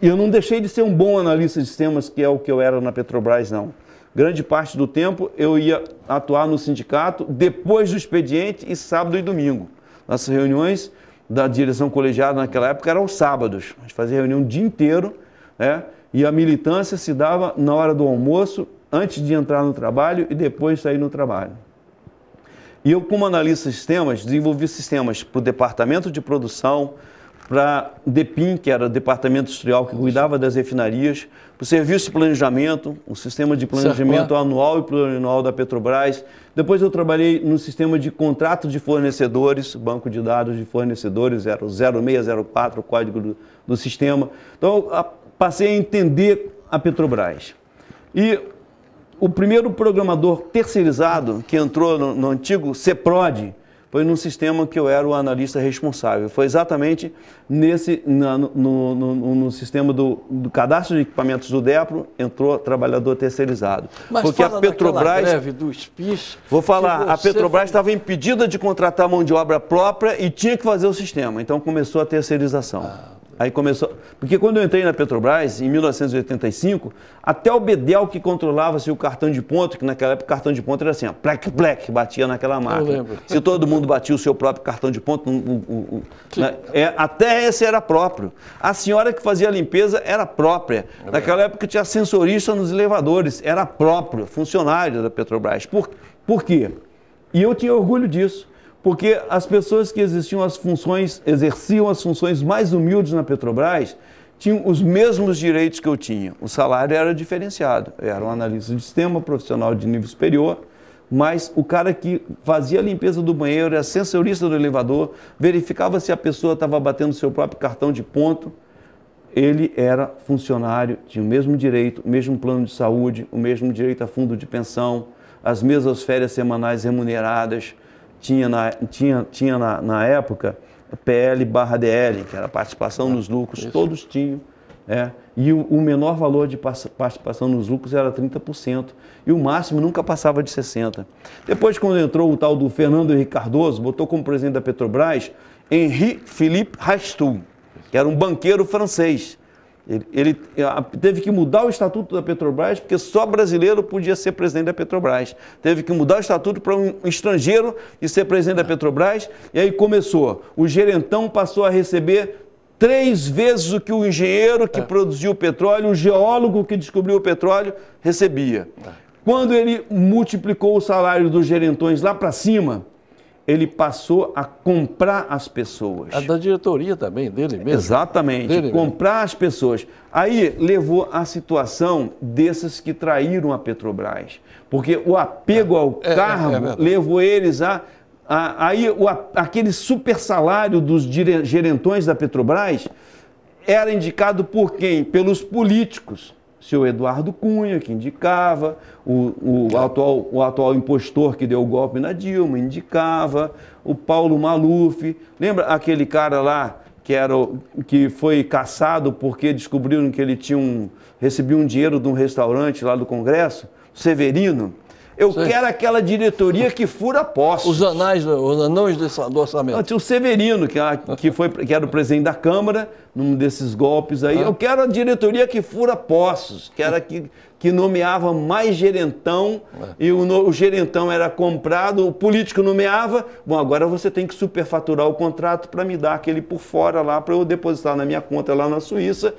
Eu não deixei de ser um bom analista de sistemas, que é o que eu era na Petrobras, não. Grande parte do tempo eu ia atuar no sindicato depois do expediente e sábado e domingo. Nas reuniões da direção colegiada naquela época era os sábados. A gente fazia reunião o dia inteiro, né? E a militância se dava na hora do almoço, antes de entrar no trabalho e depois sair no trabalho. E eu, como analista de sistemas, desenvolvi sistemas para o departamento de produção, para DEPIM, que era o Departamento Industrial que cuidava das refinarias, para o Serviço de Planejamento, o Sistema de Planejamento Anual e Plurianual da Petrobras. Depois eu trabalhei no Sistema de Contrato de Fornecedores, Banco de Dados de Fornecedores, era o 0604, o código do, do sistema. Então, a, passei a entender a Petrobras. E o primeiro programador terceirizado que entrou no, no antigo CEPROD, foi num sistema que eu era o analista responsável. Foi exatamente nesse no, no, no, no, sistema do, do, cadastro de equipamentos do DEPRO, entrou trabalhador terceirizado. Mas Porque a Petrobras. Greve dos PIS, vou falar, a Petrobras estava foi... impedida de contratar mão de obra própria e tinha que fazer o sistema. Então começou a terceirização. Ah. Aí começou. Porque quando eu entrei na Petrobras, em 1985, até o Bedel que controlava-se o cartão de ponto, que naquela época o cartão de ponto era assim, ó, black, black, batia naquela máquina. Se todo mundo batia o seu próprio cartão de ponto, né? é, até esse era próprio. A senhora que fazia a limpeza era própria. É naquela época tinha sensorista nos elevadores, era próprio, funcionário da Petrobras. Por, por quê? E eu tinha orgulho disso porque as pessoas que existiam as funções, exerciam as funções mais humildes na Petrobras, tinham os mesmos direitos que eu tinha. O salário era diferenciado. Eu era um analista de sistema, profissional de nível superior, mas o cara que fazia a limpeza do banheiro, era sensorista do elevador, verificava se a pessoa estava batendo seu próprio cartão de ponto, ele era funcionário, tinha o mesmo direito, o mesmo plano de saúde, o mesmo direito a fundo de pensão, as mesmas férias semanais remuneradas, tinha na, tinha, tinha na, na época PL barra DL, que era participação ah, é, nos lucros, isso. todos tinham. É, e o, o, menor valor de participação nos lucros era 30%. E o máximo nunca passava de 60%. Depois, quando entrou o tal do Fernando Henrique Cardoso, botou como presidente da Petrobras Henri Philippe Rastoul, que era um banqueiro francês. Ele, ele, teve que mudar o estatuto da Petrobras porque só brasileiro podia ser presidente da Petrobras. Teve que mudar o estatuto para um estrangeiro e ser presidente da Petrobras. E aí começou. O gerentão passou a receber três vezes o que o engenheiro que é. produziu o petróleo, o geólogo que descobriu o petróleo, recebia. É. Quando ele multiplicou o salário dos gerentões lá para cima, ele passou a comprar as pessoas. A da diretoria também, dele mesmo. Exatamente, dele comprar mesmo. as pessoas. Aí levou à situação dessas que traíram a Petrobras, porque o apego é, ao é, é cargo é, é, levou eles a... a aí o, a, aquele super salário dos gerentões da Petrobras era indicado por quem? Pelos políticos o senhor Eduardo Cunha, que indicava, o, o, atual, o atual impostor que deu o golpe na Dilma, indicava, o Paulo Maluf. Lembra aquele cara lá que, era, que foi caçado porque descobriram que ele tinha um, recebia um dinheiro de um restaurante lá do Congresso? Severino. Eu Sim. quero aquela diretoria que fura postos. Os anais, os anões do orçamento. tinha o Severino, que, ah, que, foi, que era o presidente da Câmara, num desses golpes aí. Ah. Eu quero a diretoria que fura poços, que era que, que nomeava mais gerentão, é. e o, o, gerentão era comprado, o político nomeava. Bom, agora você tem que superfaturar o contrato para me dar aquele por fora lá, para eu depositar na minha conta lá na Suíça.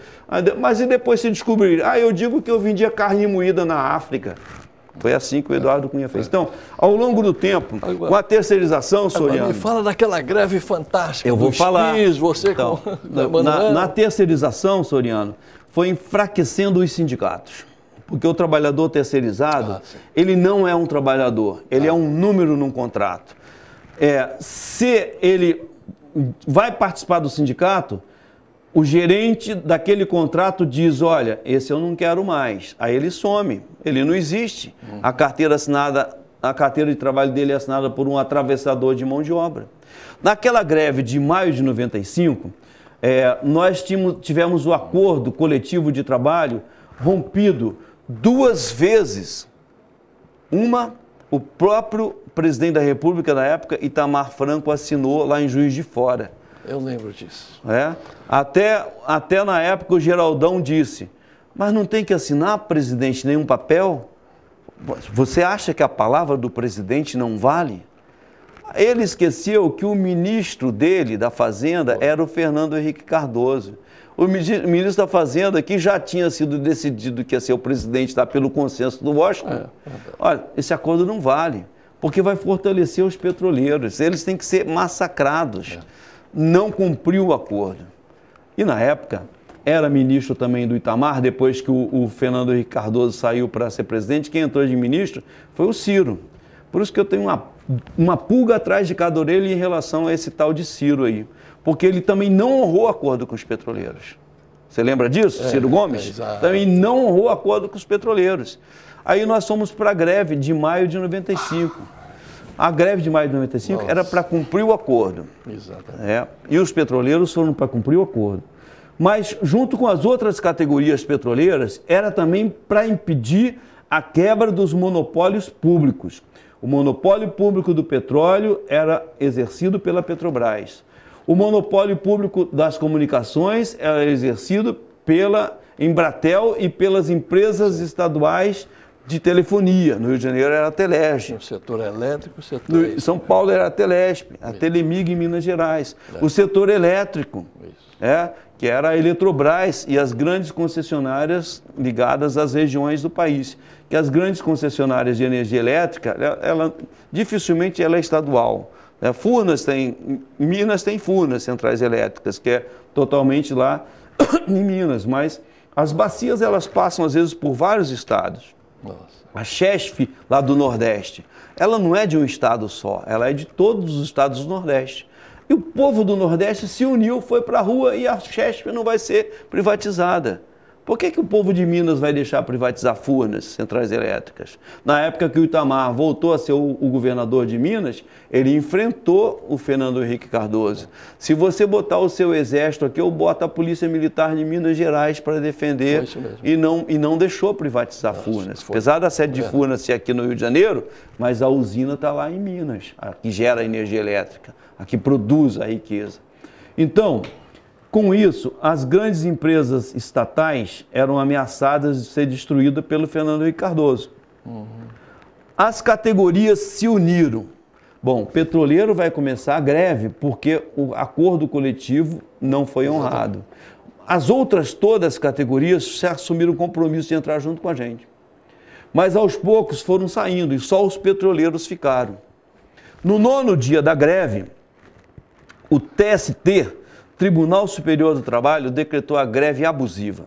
Mas e depois se descobrir? Ah, eu digo que eu vendia carne moída na África. Foi assim que o é. Eduardo Cunha fez. É. Então, ao longo do tempo, com a terceirização, Soriano... me fala daquela greve fantástica. Eu vou falar. Pis, você então, com... na, na terceirização, Soriano, foi enfraquecendo os sindicatos. Porque o trabalhador terceirizado, ah, ele não é um trabalhador, ele é ah. é um número num contrato. É, se ele vai participar do sindicato, o gerente daquele contrato diz: olha, esse eu não quero mais. Aí ele some, ele não existe. A carteira assinada, a carteira de trabalho dele é assinada por um atravessador de mão de obra. Naquela greve de maio de 95, é, eh, nós tínhamos, tivemos o acordo coletivo de trabalho rompido duas vezes. Uma, o próprio presidente da República na época, Itamar Franco, assinou lá em Juiz de Fora. Eu lembro disso. É? Até, até na época o Geraldão disse, mas não tem que assinar, presidente, nenhum papel? Você acha que a palavra do presidente não vale? Ele esqueceu que o ministro dele, da Fazenda, era o Fernando Henrique Cardoso. O ministro da Fazenda, que já tinha sido decidido que ia ser o presidente tá, pelo consenso do Washington, é, é olha, esse acordo não vale, porque vai fortalecer os petroleiros. Eles têm que ser massacrados. É não cumpriu o acordo. E na época, era ministro também do Itamar, depois que o, o Fernando Henrique Cardoso saiu para ser presidente, quem entrou de ministro foi o Ciro. Por isso que eu tenho uma, uma pulga atrás de cada orelha em relação a esse tal de Ciro aí. Porque ele também não honrou o acordo com os petroleiros. Você lembra disso, é, Ciro Gomes? É, também não honrou o acordo com os petroleiros. Aí nós fomos para a greve de maio de 95. A greve de maio de 95 Nossa. era para cumprir o acordo. Exatamente. É, e os petroleiros foram para cumprir o acordo. Mas, junto com as outras categorias petroleiras, era também para impedir a quebra dos monopólios públicos. O monopólio público do petróleo era exercido pela Petrobras. O monopólio público das comunicações era exercido pela Embratel e pelas empresas estaduais de telefonia. No Rio de Janeiro era a Telesp. O setor elétrico, o setor. No, São Paulo era a Telesp, a Telemig em Minas Gerais. É. O setor elétrico, é, que era a Eletrobras e as grandes concessionárias ligadas às regiões do país. Que as grandes concessionárias de energia elétrica, ela, ela dificilmente ela é estadual. É, né? Furnas tem, Minas tem Furnas, centrais elétricas, que é totalmente lá em Minas, mas as bacias elas passam às vezes por vários estados. Nossa. A Chesf, lá do Nordeste, ela não é de um estado só, ela é de todos os estados do Nordeste. E o povo do Nordeste se uniu, foi para a rua e a Chesf não vai ser privatizada. Por que, que o povo de Minas vai deixar privatizar Furnas, centrais elétricas? Na época que o Itamar voltou a ser o, o governador de Minas, ele enfrentou o Fernando Henrique Cardoso. Se você botar o seu exército aqui, eu boto a Polícia Militar de Minas Gerais para defender e não, e não deixou privatizar Nossa, Furnas. Foi. Apesar da sede de Furnas ser aqui no Rio de Janeiro, mas a usina está lá em Minas, a que gera energia elétrica, a que produz a riqueza. Então, com isso, as grandes empresas estatais eram ameaçadas de ser destruídas pelo Fernando Henrique Cardoso. Uhum. As categorias se uniram. Bom, petroleiro vai começar a greve porque o acordo coletivo não foi Exatamente. honrado. As outras todas as categorias se assumiram o compromisso de entrar junto com a gente. Mas aos poucos foram saindo e só os petroleiros ficaram. No nono dia da greve, o TST, Tribunal Superior do Trabalho decretou a greve abusiva.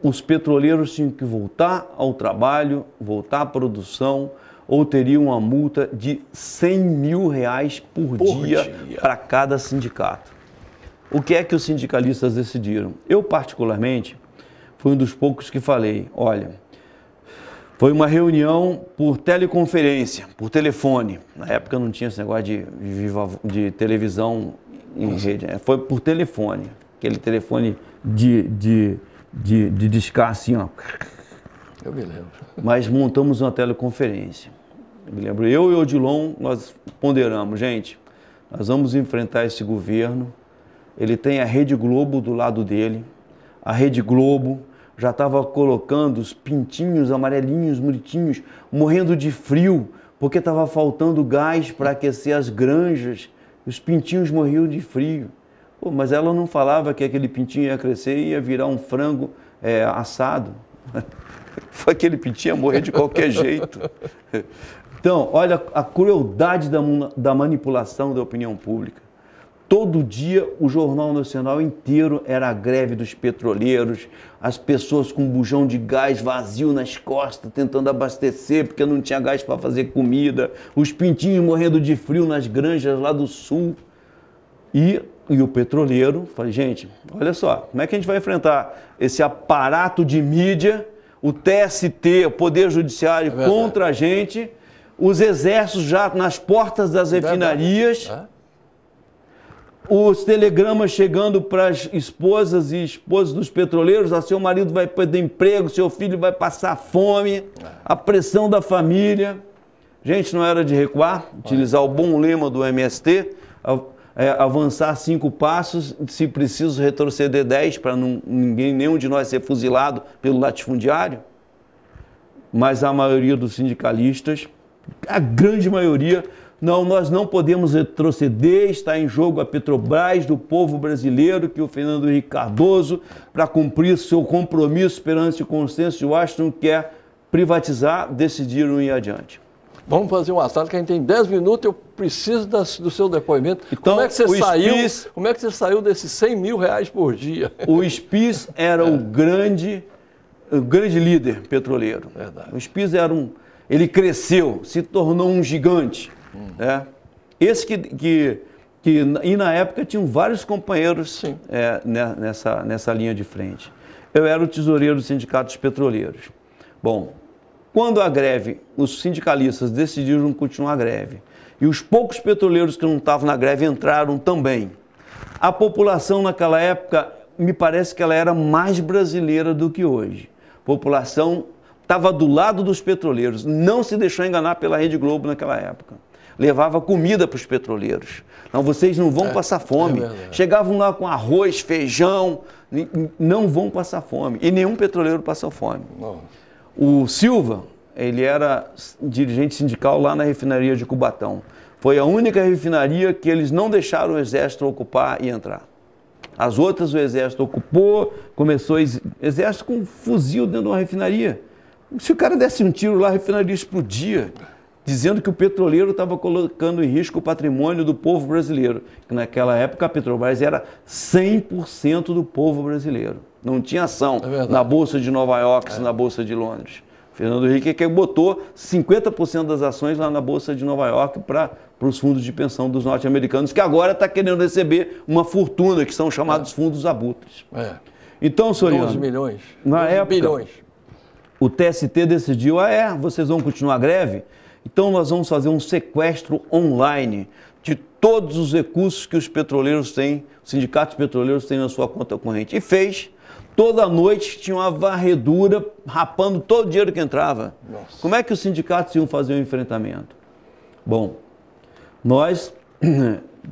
Os petroleiros tinham que voltar ao trabalho, voltar à produção, ou teriam uma multa de 100 mil reais por, por dia, dia. para cada sindicato. O que é que os sindicalistas decidiram? Eu, particularmente, fui um dos poucos que falei: olha, foi uma reunião por teleconferência, por telefone. Na época não tinha esse negócio de, de, televisão em rede. É, foi por telefone. Aquele telefone de, de, de, de discar assim, ó. Eu me lembro. Mas montamos uma teleconferência. Eu me lembro. Eu e o Odilon, nós ponderamos, gente, nós vamos enfrentar esse governo. Ele tem a Rede Globo do lado dele, a Rede Globo já estava colocando os pintinhos amarelinhos, bonitinhos, morrendo de frio, porque estava faltando gás para aquecer as granjas. Os pintinhos morriam de frio. Pô, mas ela não falava que aquele pintinho ia crescer e ia virar um frango é, assado. Foi aquele pintinho ia morrer de qualquer jeito. Então, olha a crueldade da, da manipulação da opinião pública. Todo dia o Jornal Nacional inteiro era a greve dos petroleiros, as pessoas com bujão de gás vazio nas costas tentando abastecer porque não tinha gás para fazer comida, os pintinhos morrendo de frio nas granjas lá do sul. E, e o petroleiro fala: gente, olha só, como é que a gente vai enfrentar esse aparato de mídia, o TST, o Poder Judiciário é contra a gente, os exércitos já nas portas das é refinarias. É os telegramas chegando para as esposas e esposas dos petroleiros, ah, seu marido vai perder emprego, seu filho vai passar fome, a pressão da família. Gente, não era de recuar, utilizar o bom lema do MST, é, avançar cinco passos, se preciso retroceder dez para ninguém, nenhum de nós ser fuzilado pelo latifundiário. Mas a maioria dos sindicalistas, a grande maioria, não, nós não podemos retroceder, está em jogo a Petrobras do povo brasileiro, que o Fernando Henrique Cardoso, para cumprir seu compromisso perante o consenso o Aston quer privatizar, decidiram ir adiante. Vamos fazer um assalto que a gente tem 10 minutos, eu preciso das, do seu depoimento. Então, como é que você saiu? como é que você saiu desses 100 mil reais por dia? O SPIS era é. o grande, o grande líder petroleiro. Verdade. O SPIS era um, ele cresceu, se tornou um gigante. Hum. É. Esse que, que, que. E na época tinham vários companheiros é, né, nessa, nessa linha de frente. Eu era o tesoureiro do Sindicato dos Petroleiros. Bom, quando a greve, os sindicalistas decidiram continuar a greve e os poucos petroleiros que não estavam na greve entraram também. A população naquela época, me parece que ela era mais brasileira do que hoje. A população estava do lado dos petroleiros, não se deixou enganar pela Rede Globo naquela época levava comida para os petroleiros. Não, vocês não vão é, passar fome. É Chegavam lá com arroz, feijão, não vão passar fome. E nenhum petroleiro passou fome. Não. O Silva, ele era dirigente sindical lá na refinaria de Cubatão. Foi a única refinaria que eles não deixaram o exército ocupar e entrar. As outras o exército ocupou, começou exército com um fuzil dentro de uma refinaria. Se o cara desse um tiro lá, a refinaria explodia dizendo que o petroleiro estava colocando em risco o patrimônio do povo brasileiro, que naquela época a Petrobras era 100% do povo brasileiro. Não tinha ação é na Bolsa de Nova York, é. na Bolsa de Londres. O Fernando Henrique é que botou 50% das ações lá na Bolsa de Nova York para os fundos de pensão dos norte-americanos, que agora está querendo receber uma fortuna, que são chamados é. fundos abutres. É. Então, Soriano... 12 milhões. Na 12 época, bilhões. o TST decidiu, ah é, vocês vão continuar a greve? Então nós vamos fazer um sequestro online de todos os recursos que os petroleiros têm, os sindicatos petroleiros têm na sua conta corrente. E fez. Toda noite tinha uma varredura rapando todo o dinheiro que entrava. Nossa. Como é que os sindicatos iam fazer o um enfrentamento? Bom, nós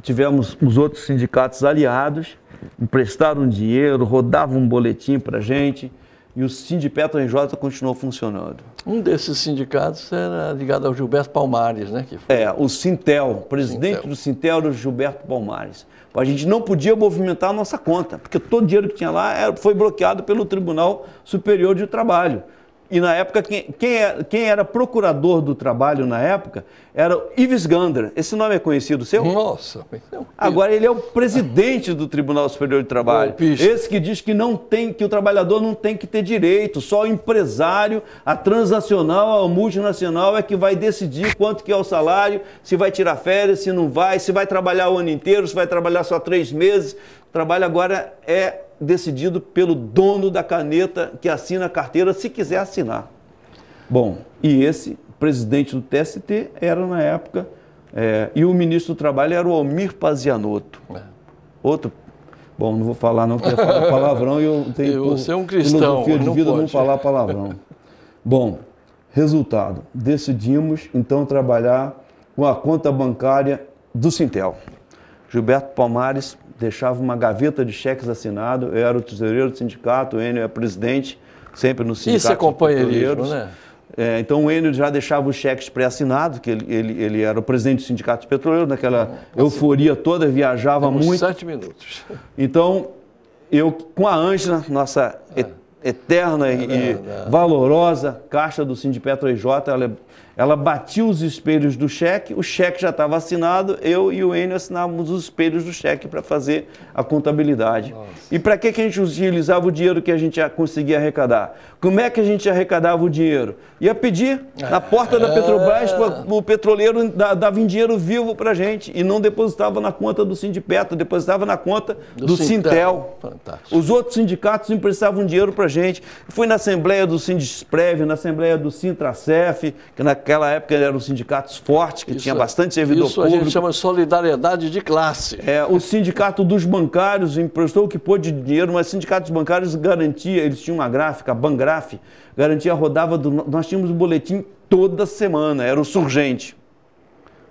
tivemos os outros sindicatos aliados, emprestaram dinheiro, rodavam um boletim para a gente, e o Sindipeto RJ continuou funcionando. Um desses sindicatos era ligado ao Gilberto Palmares, né? Foi... É, o Sintel, presidente Sintel. do Sintel era o Gilberto Palmares. A gente não podia movimentar a nossa conta, porque todo o dinheiro que tinha lá foi bloqueado pelo Tribunal Superior de Trabalho. E na época, quem, é, quem, era procurador do trabalho na época era Ives Gander. Esse nome é conhecido seu? Nossa! É agora ele é o presidente do Tribunal Superior de Trabalho. Esse que diz que não tem, que o trabalhador não tem que ter direito, só o empresário, a transacional a multinacional é que vai decidir quanto que é o salário, se vai tirar férias, se não vai, se vai trabalhar o ano inteiro, se vai trabalhar só três meses. O trabalho agora é decidido pelo dono da caneta que assina a carteira, se quiser assinar. Bom, e esse presidente do TST era na época, é, e o ministro do Trabalho era o Almir Pazianotto. É. Outro. Bom, não vou falar não, porque eu falo palavrão e eu tenho. Eu por, sou um cristão. Filosofia de vida, não, não falar palavrão. Bom, resultado: decidimos então trabalhar com a conta bancária do Sintel. Gilberto Palmares deixava uma gaveta de cheques assinado, eu era o tesoureiro do sindicato, o Enio é presidente, sempre no sindicato. Isso é companheirismo, né? É, então o Enio já deixava os cheques pré-assinados, que ele, ele, ele, era o presidente do Sindicato Petroleiro, naquela assim, euforia toda, viajava muito. sete minutos. Então, eu com a Ângela, nossa é. eterna é, e é valorosa caixa do Sindipetro EJ, ela é ela batia os espelhos do cheque, o cheque já estava assinado, eu e o Enio assinávamos os espelhos do cheque para fazer a contabilidade. Nossa. E para que, que a gente utilizava o dinheiro que a gente conseguia arrecadar? Como é que a gente arrecadava o dinheiro? Ia pedir na porta da Petrobras, ah. o petroleiro dava em dinheiro vivo para a gente e não depositava na conta do Sindipetro, depositava na conta do, do Sintel. Os outros sindicatos emprestavam dinheiro para a gente. Fui na Assembleia do Sindisprev, na Assembleia do Sintracef, que na naquela época eram sindicatos fortes, que isso, tinha é. bastante servidor isso público. Isso a gente chama de solidariedade de classe. É, o sindicato dos bancários emprestou o que pôde de dinheiro, mas sindicatos bancários garantia, eles tinham uma gráfica, a Bangraf, garantia rodava, do, nós tínhamos um boletim toda semana, era o surgente.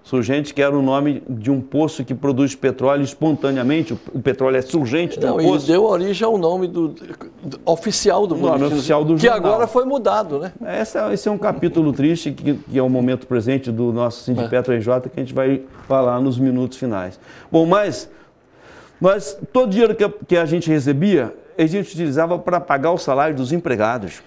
Surgente, que era o nome de um poço que produz petróleo espontaneamente, o petróleo é surgente do um Não, poço. E deu origem ao nome do, do oficial do nome oficial do que jornal. agora foi mudado, né? É, esse é um capítulo triste, que, que é o momento presente do nosso Sindipé 3 que a gente vai falar nos minutos finais. Bom, mas, mas todo dinheiro que a, que a gente recebia, a gente utilizava para pagar o salário dos empregados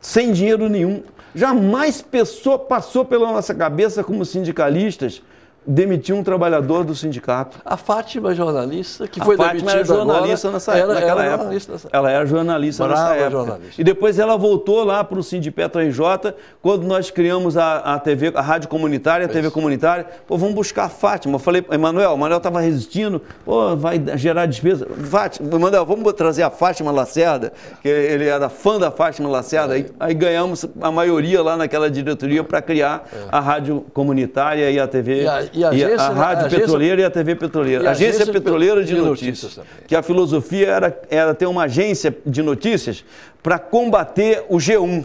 sem dinheiro nenhum. Jamais pessoa passou pela nossa cabeça como sindicalistas demitiu um trabalhador do sindicato. A Fátima, é jornalista, que a foi Fátima demitida era jornalista agora, nessa, ela, naquela época. Jornalista nessa... Ela era jornalista Brava nessa época. Jornalista. E depois ela voltou lá para o Sindipetra RJ, quando nós criamos a, a TV, a rádio comunitária, a é TV isso. comunitária. Pô, vamos buscar a Fátima. Eu falei, Emanuel, o Emanuel estava resistindo, pô, vai gerar despesa. Fátima, Emanuel, vamos trazer a Fátima Lacerda, que ele era fã da Fátima Lacerda. É. Aí, aí, ganhamos a maioria lá naquela diretoria para criar é. a rádio comunitária e a TV. E aí, e a, agência, né, e a, a Rádio a agência, Petroleira e a TV Petroleira. A agência, agência, Petroleira de, de Notícias. notícias que a filosofia era, era ter uma agência de notícias para combater o G1,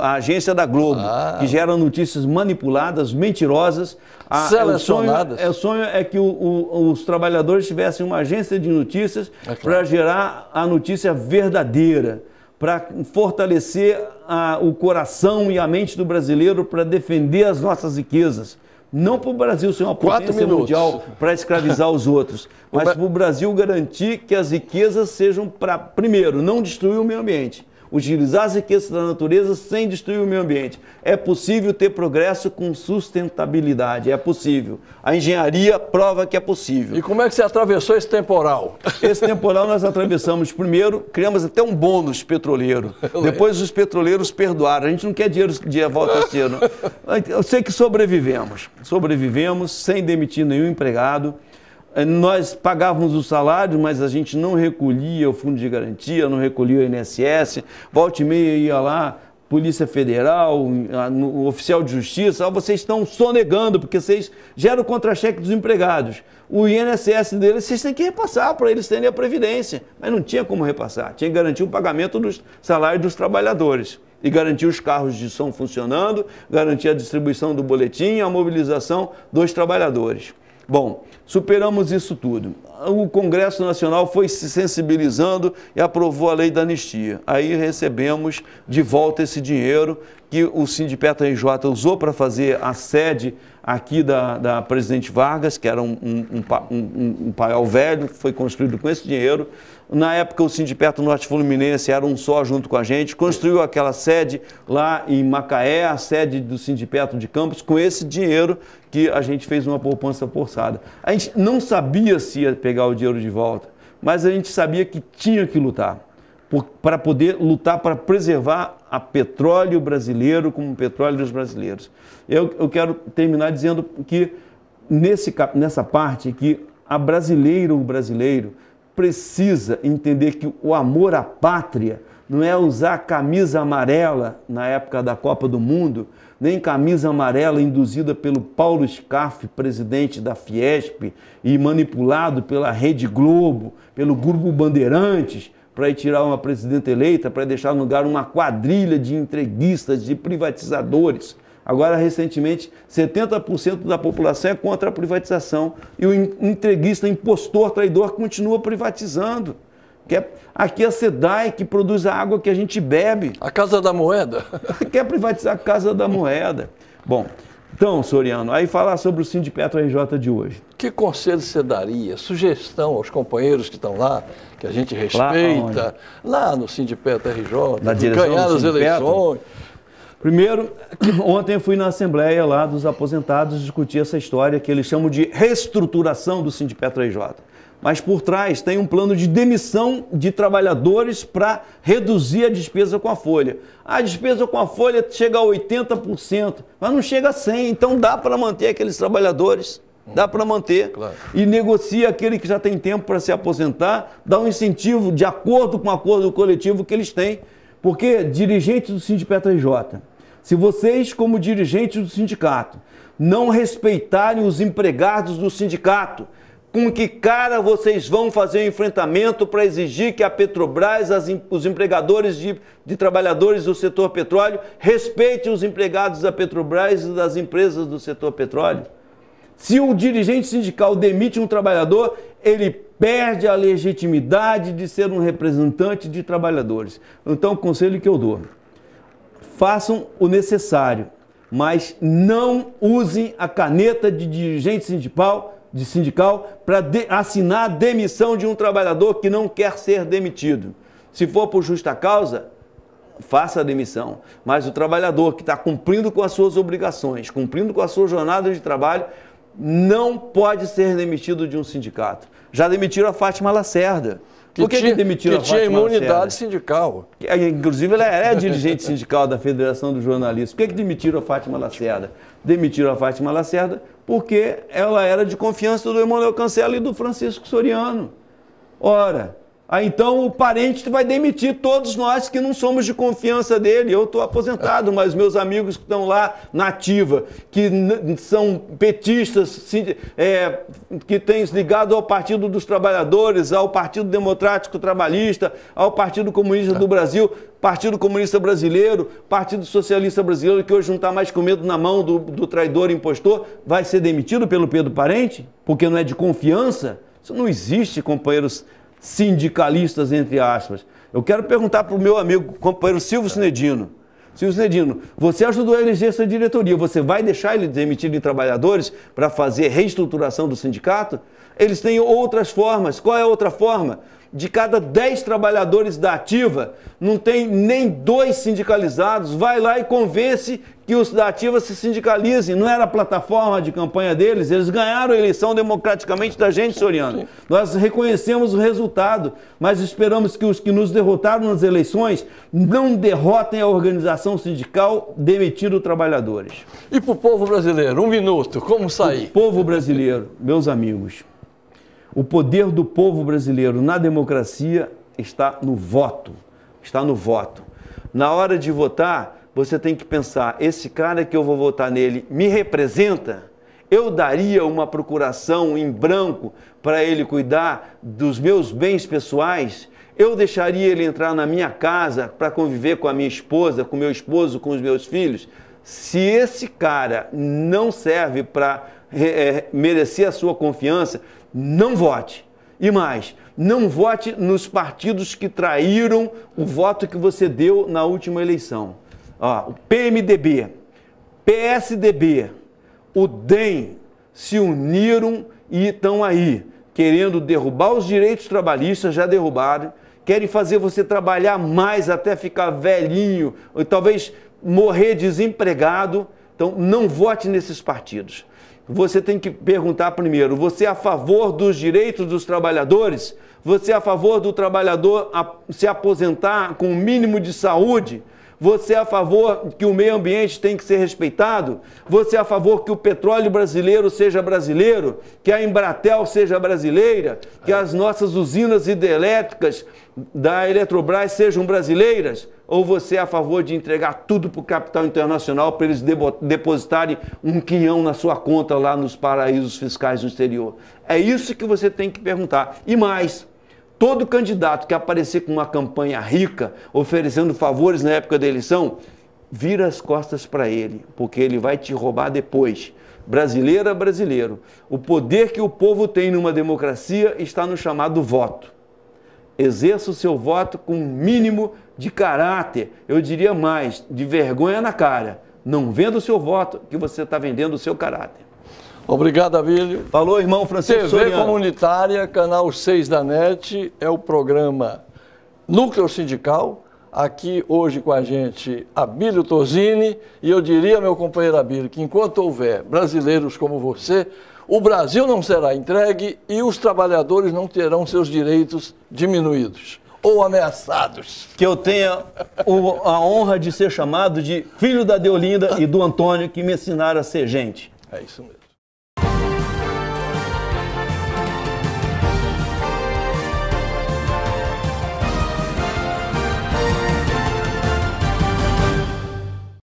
a agência da Globo, ah. que gera notícias manipuladas, mentirosas. A, é Selecionadas. O sonho, é o sonho é que o, o, os trabalhadores tivessem uma agência de notícias é claro. para gerar a notícia verdadeira para fortalecer a, o coração e a mente do brasileiro para defender as nossas riquezas, não para o Brasil ser uma potência minutos. mundial para escravizar os outros, mas para o Brasil garantir que as riquezas sejam para, primeiro, não destruir o meio ambiente utilizar as riquezas da natureza sem destruir o meio ambiente. É possível ter progresso com sustentabilidade, é possível. A engenharia prova que é possível. E como é que você atravessou esse temporal? Esse temporal nós atravessamos primeiro, criamos até um bônus petroleiro. Depois os petroleiros perdoaram. A gente não quer dinheiro de volta esse ano. Eu sei que sobrevivemos. Sobrevivemos sem demitir nenhum empregado. Eh, nós pagávamos o salário, mas a gente não recolhia o fundo de garantia, não recolhia o INSS. Volta e meia ia lá, Polícia Federal, o oficial de justiça, ah, vocês estão sonegando, porque vocês geram o contra-cheque dos empregados. O INSS deles, vocês têm que repassar para eles terem a previdência. Mas não tinha como repassar, tinha que garantir o pagamento dos salários dos trabalhadores e garantir os carros de som funcionando, garantir a distribuição do boletim, a mobilização dos trabalhadores. Bom, superamos isso tudo. O Congresso Nacional foi se sensibilizando e aprovou a lei da anistia. Aí recebemos de volta esse dinheiro que o Sindipeta RJ usou para fazer a sede aqui da, da Presidente Vargas, que era um, um, um, um, um velho, foi construído com esse dinheiro. Na época, o Sindicato Norte Fluminense era um só junto com a gente, construiu aquela sede lá em Macaé, a sede do Sindicato de Campos, com esse dinheiro que a gente fez uma poupança forçada. A gente não sabia se ia pegar o dinheiro de volta, mas a gente sabia que tinha que lutar para poder lutar para preservar a petróleo brasileiro como petróleo dos brasileiros. Eu, eu quero terminar dizendo que nesse, nessa parte que a brasileira, o brasileiro, precisa entender que o amor à pátria não é usar camisa amarela na época da Copa do Mundo, nem camisa amarela induzida pelo Paulo Scarf, presidente da Fiesp, e manipulado pela Rede Globo, pelo Grupo Bandeirantes, para tirar uma presidenta eleita, para deixar no lugar uma quadrilha de entreguistas, de privatizadores. Agora, recentemente, 70% da população é contra a privatização e o entreguista, impostor, traidor, continua privatizando. Que é, aqui é a SEDAI que produz a água que a gente bebe. A Casa da Moeda. Quer privatizar a Casa da Moeda. Bom, então, Soriano, aí falar sobre o Petro RJ de hoje. Que conselho você daria, sugestão aos companheiros que estão lá, que a gente respeita, lá, lá no Sindipetro RJ, Na direção ganhar as eleições? Primeiro, ontem eu fui na Assembleia lá dos aposentados discutir essa história que eles chamam de reestruturação do Sindipé 3 Mas por trás tem um plano de demissão de trabalhadores para reduzir a despesa com a folha. A despesa com a folha chega a 80%, mas não chega a 100%. Então dá para manter aqueles trabalhadores Dá para manter. Claro. E negocia aquele que já tem tempo para se aposentar, dá um incentivo de acordo com o acordo coletivo que eles têm. Porque dirigentes do Sindicato 3 se vocês, como dirigentes do sindicato, não respeitarem os empregados do sindicato, com que cara vocês vão fazer o um enfrentamento para exigir que a Petrobras, as, os empregadores de, de trabalhadores do setor petróleo, respeitem os empregados da Petrobras e das empresas do setor petróleo? Se um dirigente sindical demite um trabalhador, ele perde a legitimidade de ser um representante de trabalhadores. Então, o conselho que eu dou façam o necessário, mas não usem a caneta de dirigente sindical, de sindical para de, assinar a demissão de um trabalhador que não quer ser demitido. Se for por justa causa, faça a demissão. Mas o trabalhador que está cumprindo com as suas obrigações, cumprindo com a sua jornada de trabalho, não pode ser demitido de um sindicato. Já demitiram a Fátima Lacerda que Por que, tinha, que, que tinha imunidade sindical. Inclusive, ela era dirigente sindical da Federação dos Jornalistas. Por que, que demitiram a Fátima Lacerda? Demitiram a Fátima Lacerda porque ela era de confiança do Emanuel Cancelo e do Francisco Soriano. Ora, Aí ah, então o parente vai demitir todos nós que não somos de confiança dele. Eu estou aposentado, mas meus amigos que estão lá na ativa, que são petistas, é, que têm ligado ao Partido dos Trabalhadores, ao Partido Democrático Trabalhista, ao Partido Comunista do Brasil, Partido Comunista Brasileiro, Partido Socialista Brasileiro, que hoje não está mais com medo na mão do, do traidor impostor, vai ser demitido pelo Pedro Parente? Porque não é de confiança? Isso não existe, companheiros sindicalistas, entre aspas. Eu quero perguntar para o meu amigo, companheiro Silvio Sinedino. Silvio Sinedino, você ajudou a eleger essa diretoria, você vai deixar ele demitir de trabalhadores para fazer reestruturação do sindicato? Eles têm outras formas. Qual é a outra forma? de cada 10 trabalhadores da Ativa, não tem nem dois sindicalizados, vai lá e convence que os da Ativa se sindicalizem. Não era a plataforma de campanha deles, eles ganharam a eleição democraticamente da gente, Soriano. Nós reconhecemos o resultado, mas esperamos que os que nos derrotaram nas eleições não derrotem a organização sindical demitindo trabalhadores. E para o povo brasileiro, um minuto, como sair? O povo brasileiro, meus amigos. O poder do povo brasileiro na democracia está no voto. Está no voto. Na hora de votar, você tem que pensar: esse cara que eu vou votar nele me representa? Eu daria uma procuração em branco para ele cuidar dos meus bens pessoais? Eu deixaria ele entrar na minha casa para conviver com a minha esposa, com meu esposo, com os meus filhos? Se esse cara não serve para é, merecer a sua confiança, não vote. E mais, não vote nos partidos que traíram o voto que você deu na última eleição. Ó, o PMDB, PSDB, o DEM se uniram e estão aí, querendo derrubar os direitos trabalhistas, já derrubaram, querem fazer você trabalhar mais até ficar velhinho, ou talvez morrer desempregado. Então, não vote nesses partidos você tem que perguntar primeiro: você é a favor dos direitos dos trabalhadores? Você é a favor do trabalhador se aposentar com o um mínimo de saúde? Você é a favor que o meio ambiente tem que ser respeitado? Você é a favor que o petróleo brasileiro seja brasileiro? Que a Embratel seja brasileira? Que as nossas usinas hidrelétricas da Eletrobras sejam brasileiras? Ou você é a favor de entregar tudo para o capital internacional para eles depositarem um quinhão na sua conta lá nos paraísos fiscais no exterior? É isso que você tem que perguntar. E mais, todo candidato que aparecer com uma campanha rica, oferecendo favores na época da eleição, vira as costas para ele, porque ele vai te roubar depois. Brasileira, é brasileiro, o poder que o povo tem numa democracia está no chamado voto. Exerça o seu voto com o mínimo de caráter, eu diria mais, de vergonha na cara. Não venda o seu voto, que você está vendendo o seu caráter. Obrigado, Abílio. Falou, irmão Francisco. TV Soriano. Comunitária, canal 6 da NET, é o programa Núcleo Sindical. Aqui hoje com a gente, Abílio Tosini. E eu diria, meu companheiro Abílio, que enquanto houver brasileiros como você, o Brasil não será entregue e os trabalhadores não terão seus direitos diminuídos ou ameaçados. Que eu tenha o, a honra de ser chamado de filho da Deolinda e do Antônio, que me ensinaram a ser gente. É isso mesmo.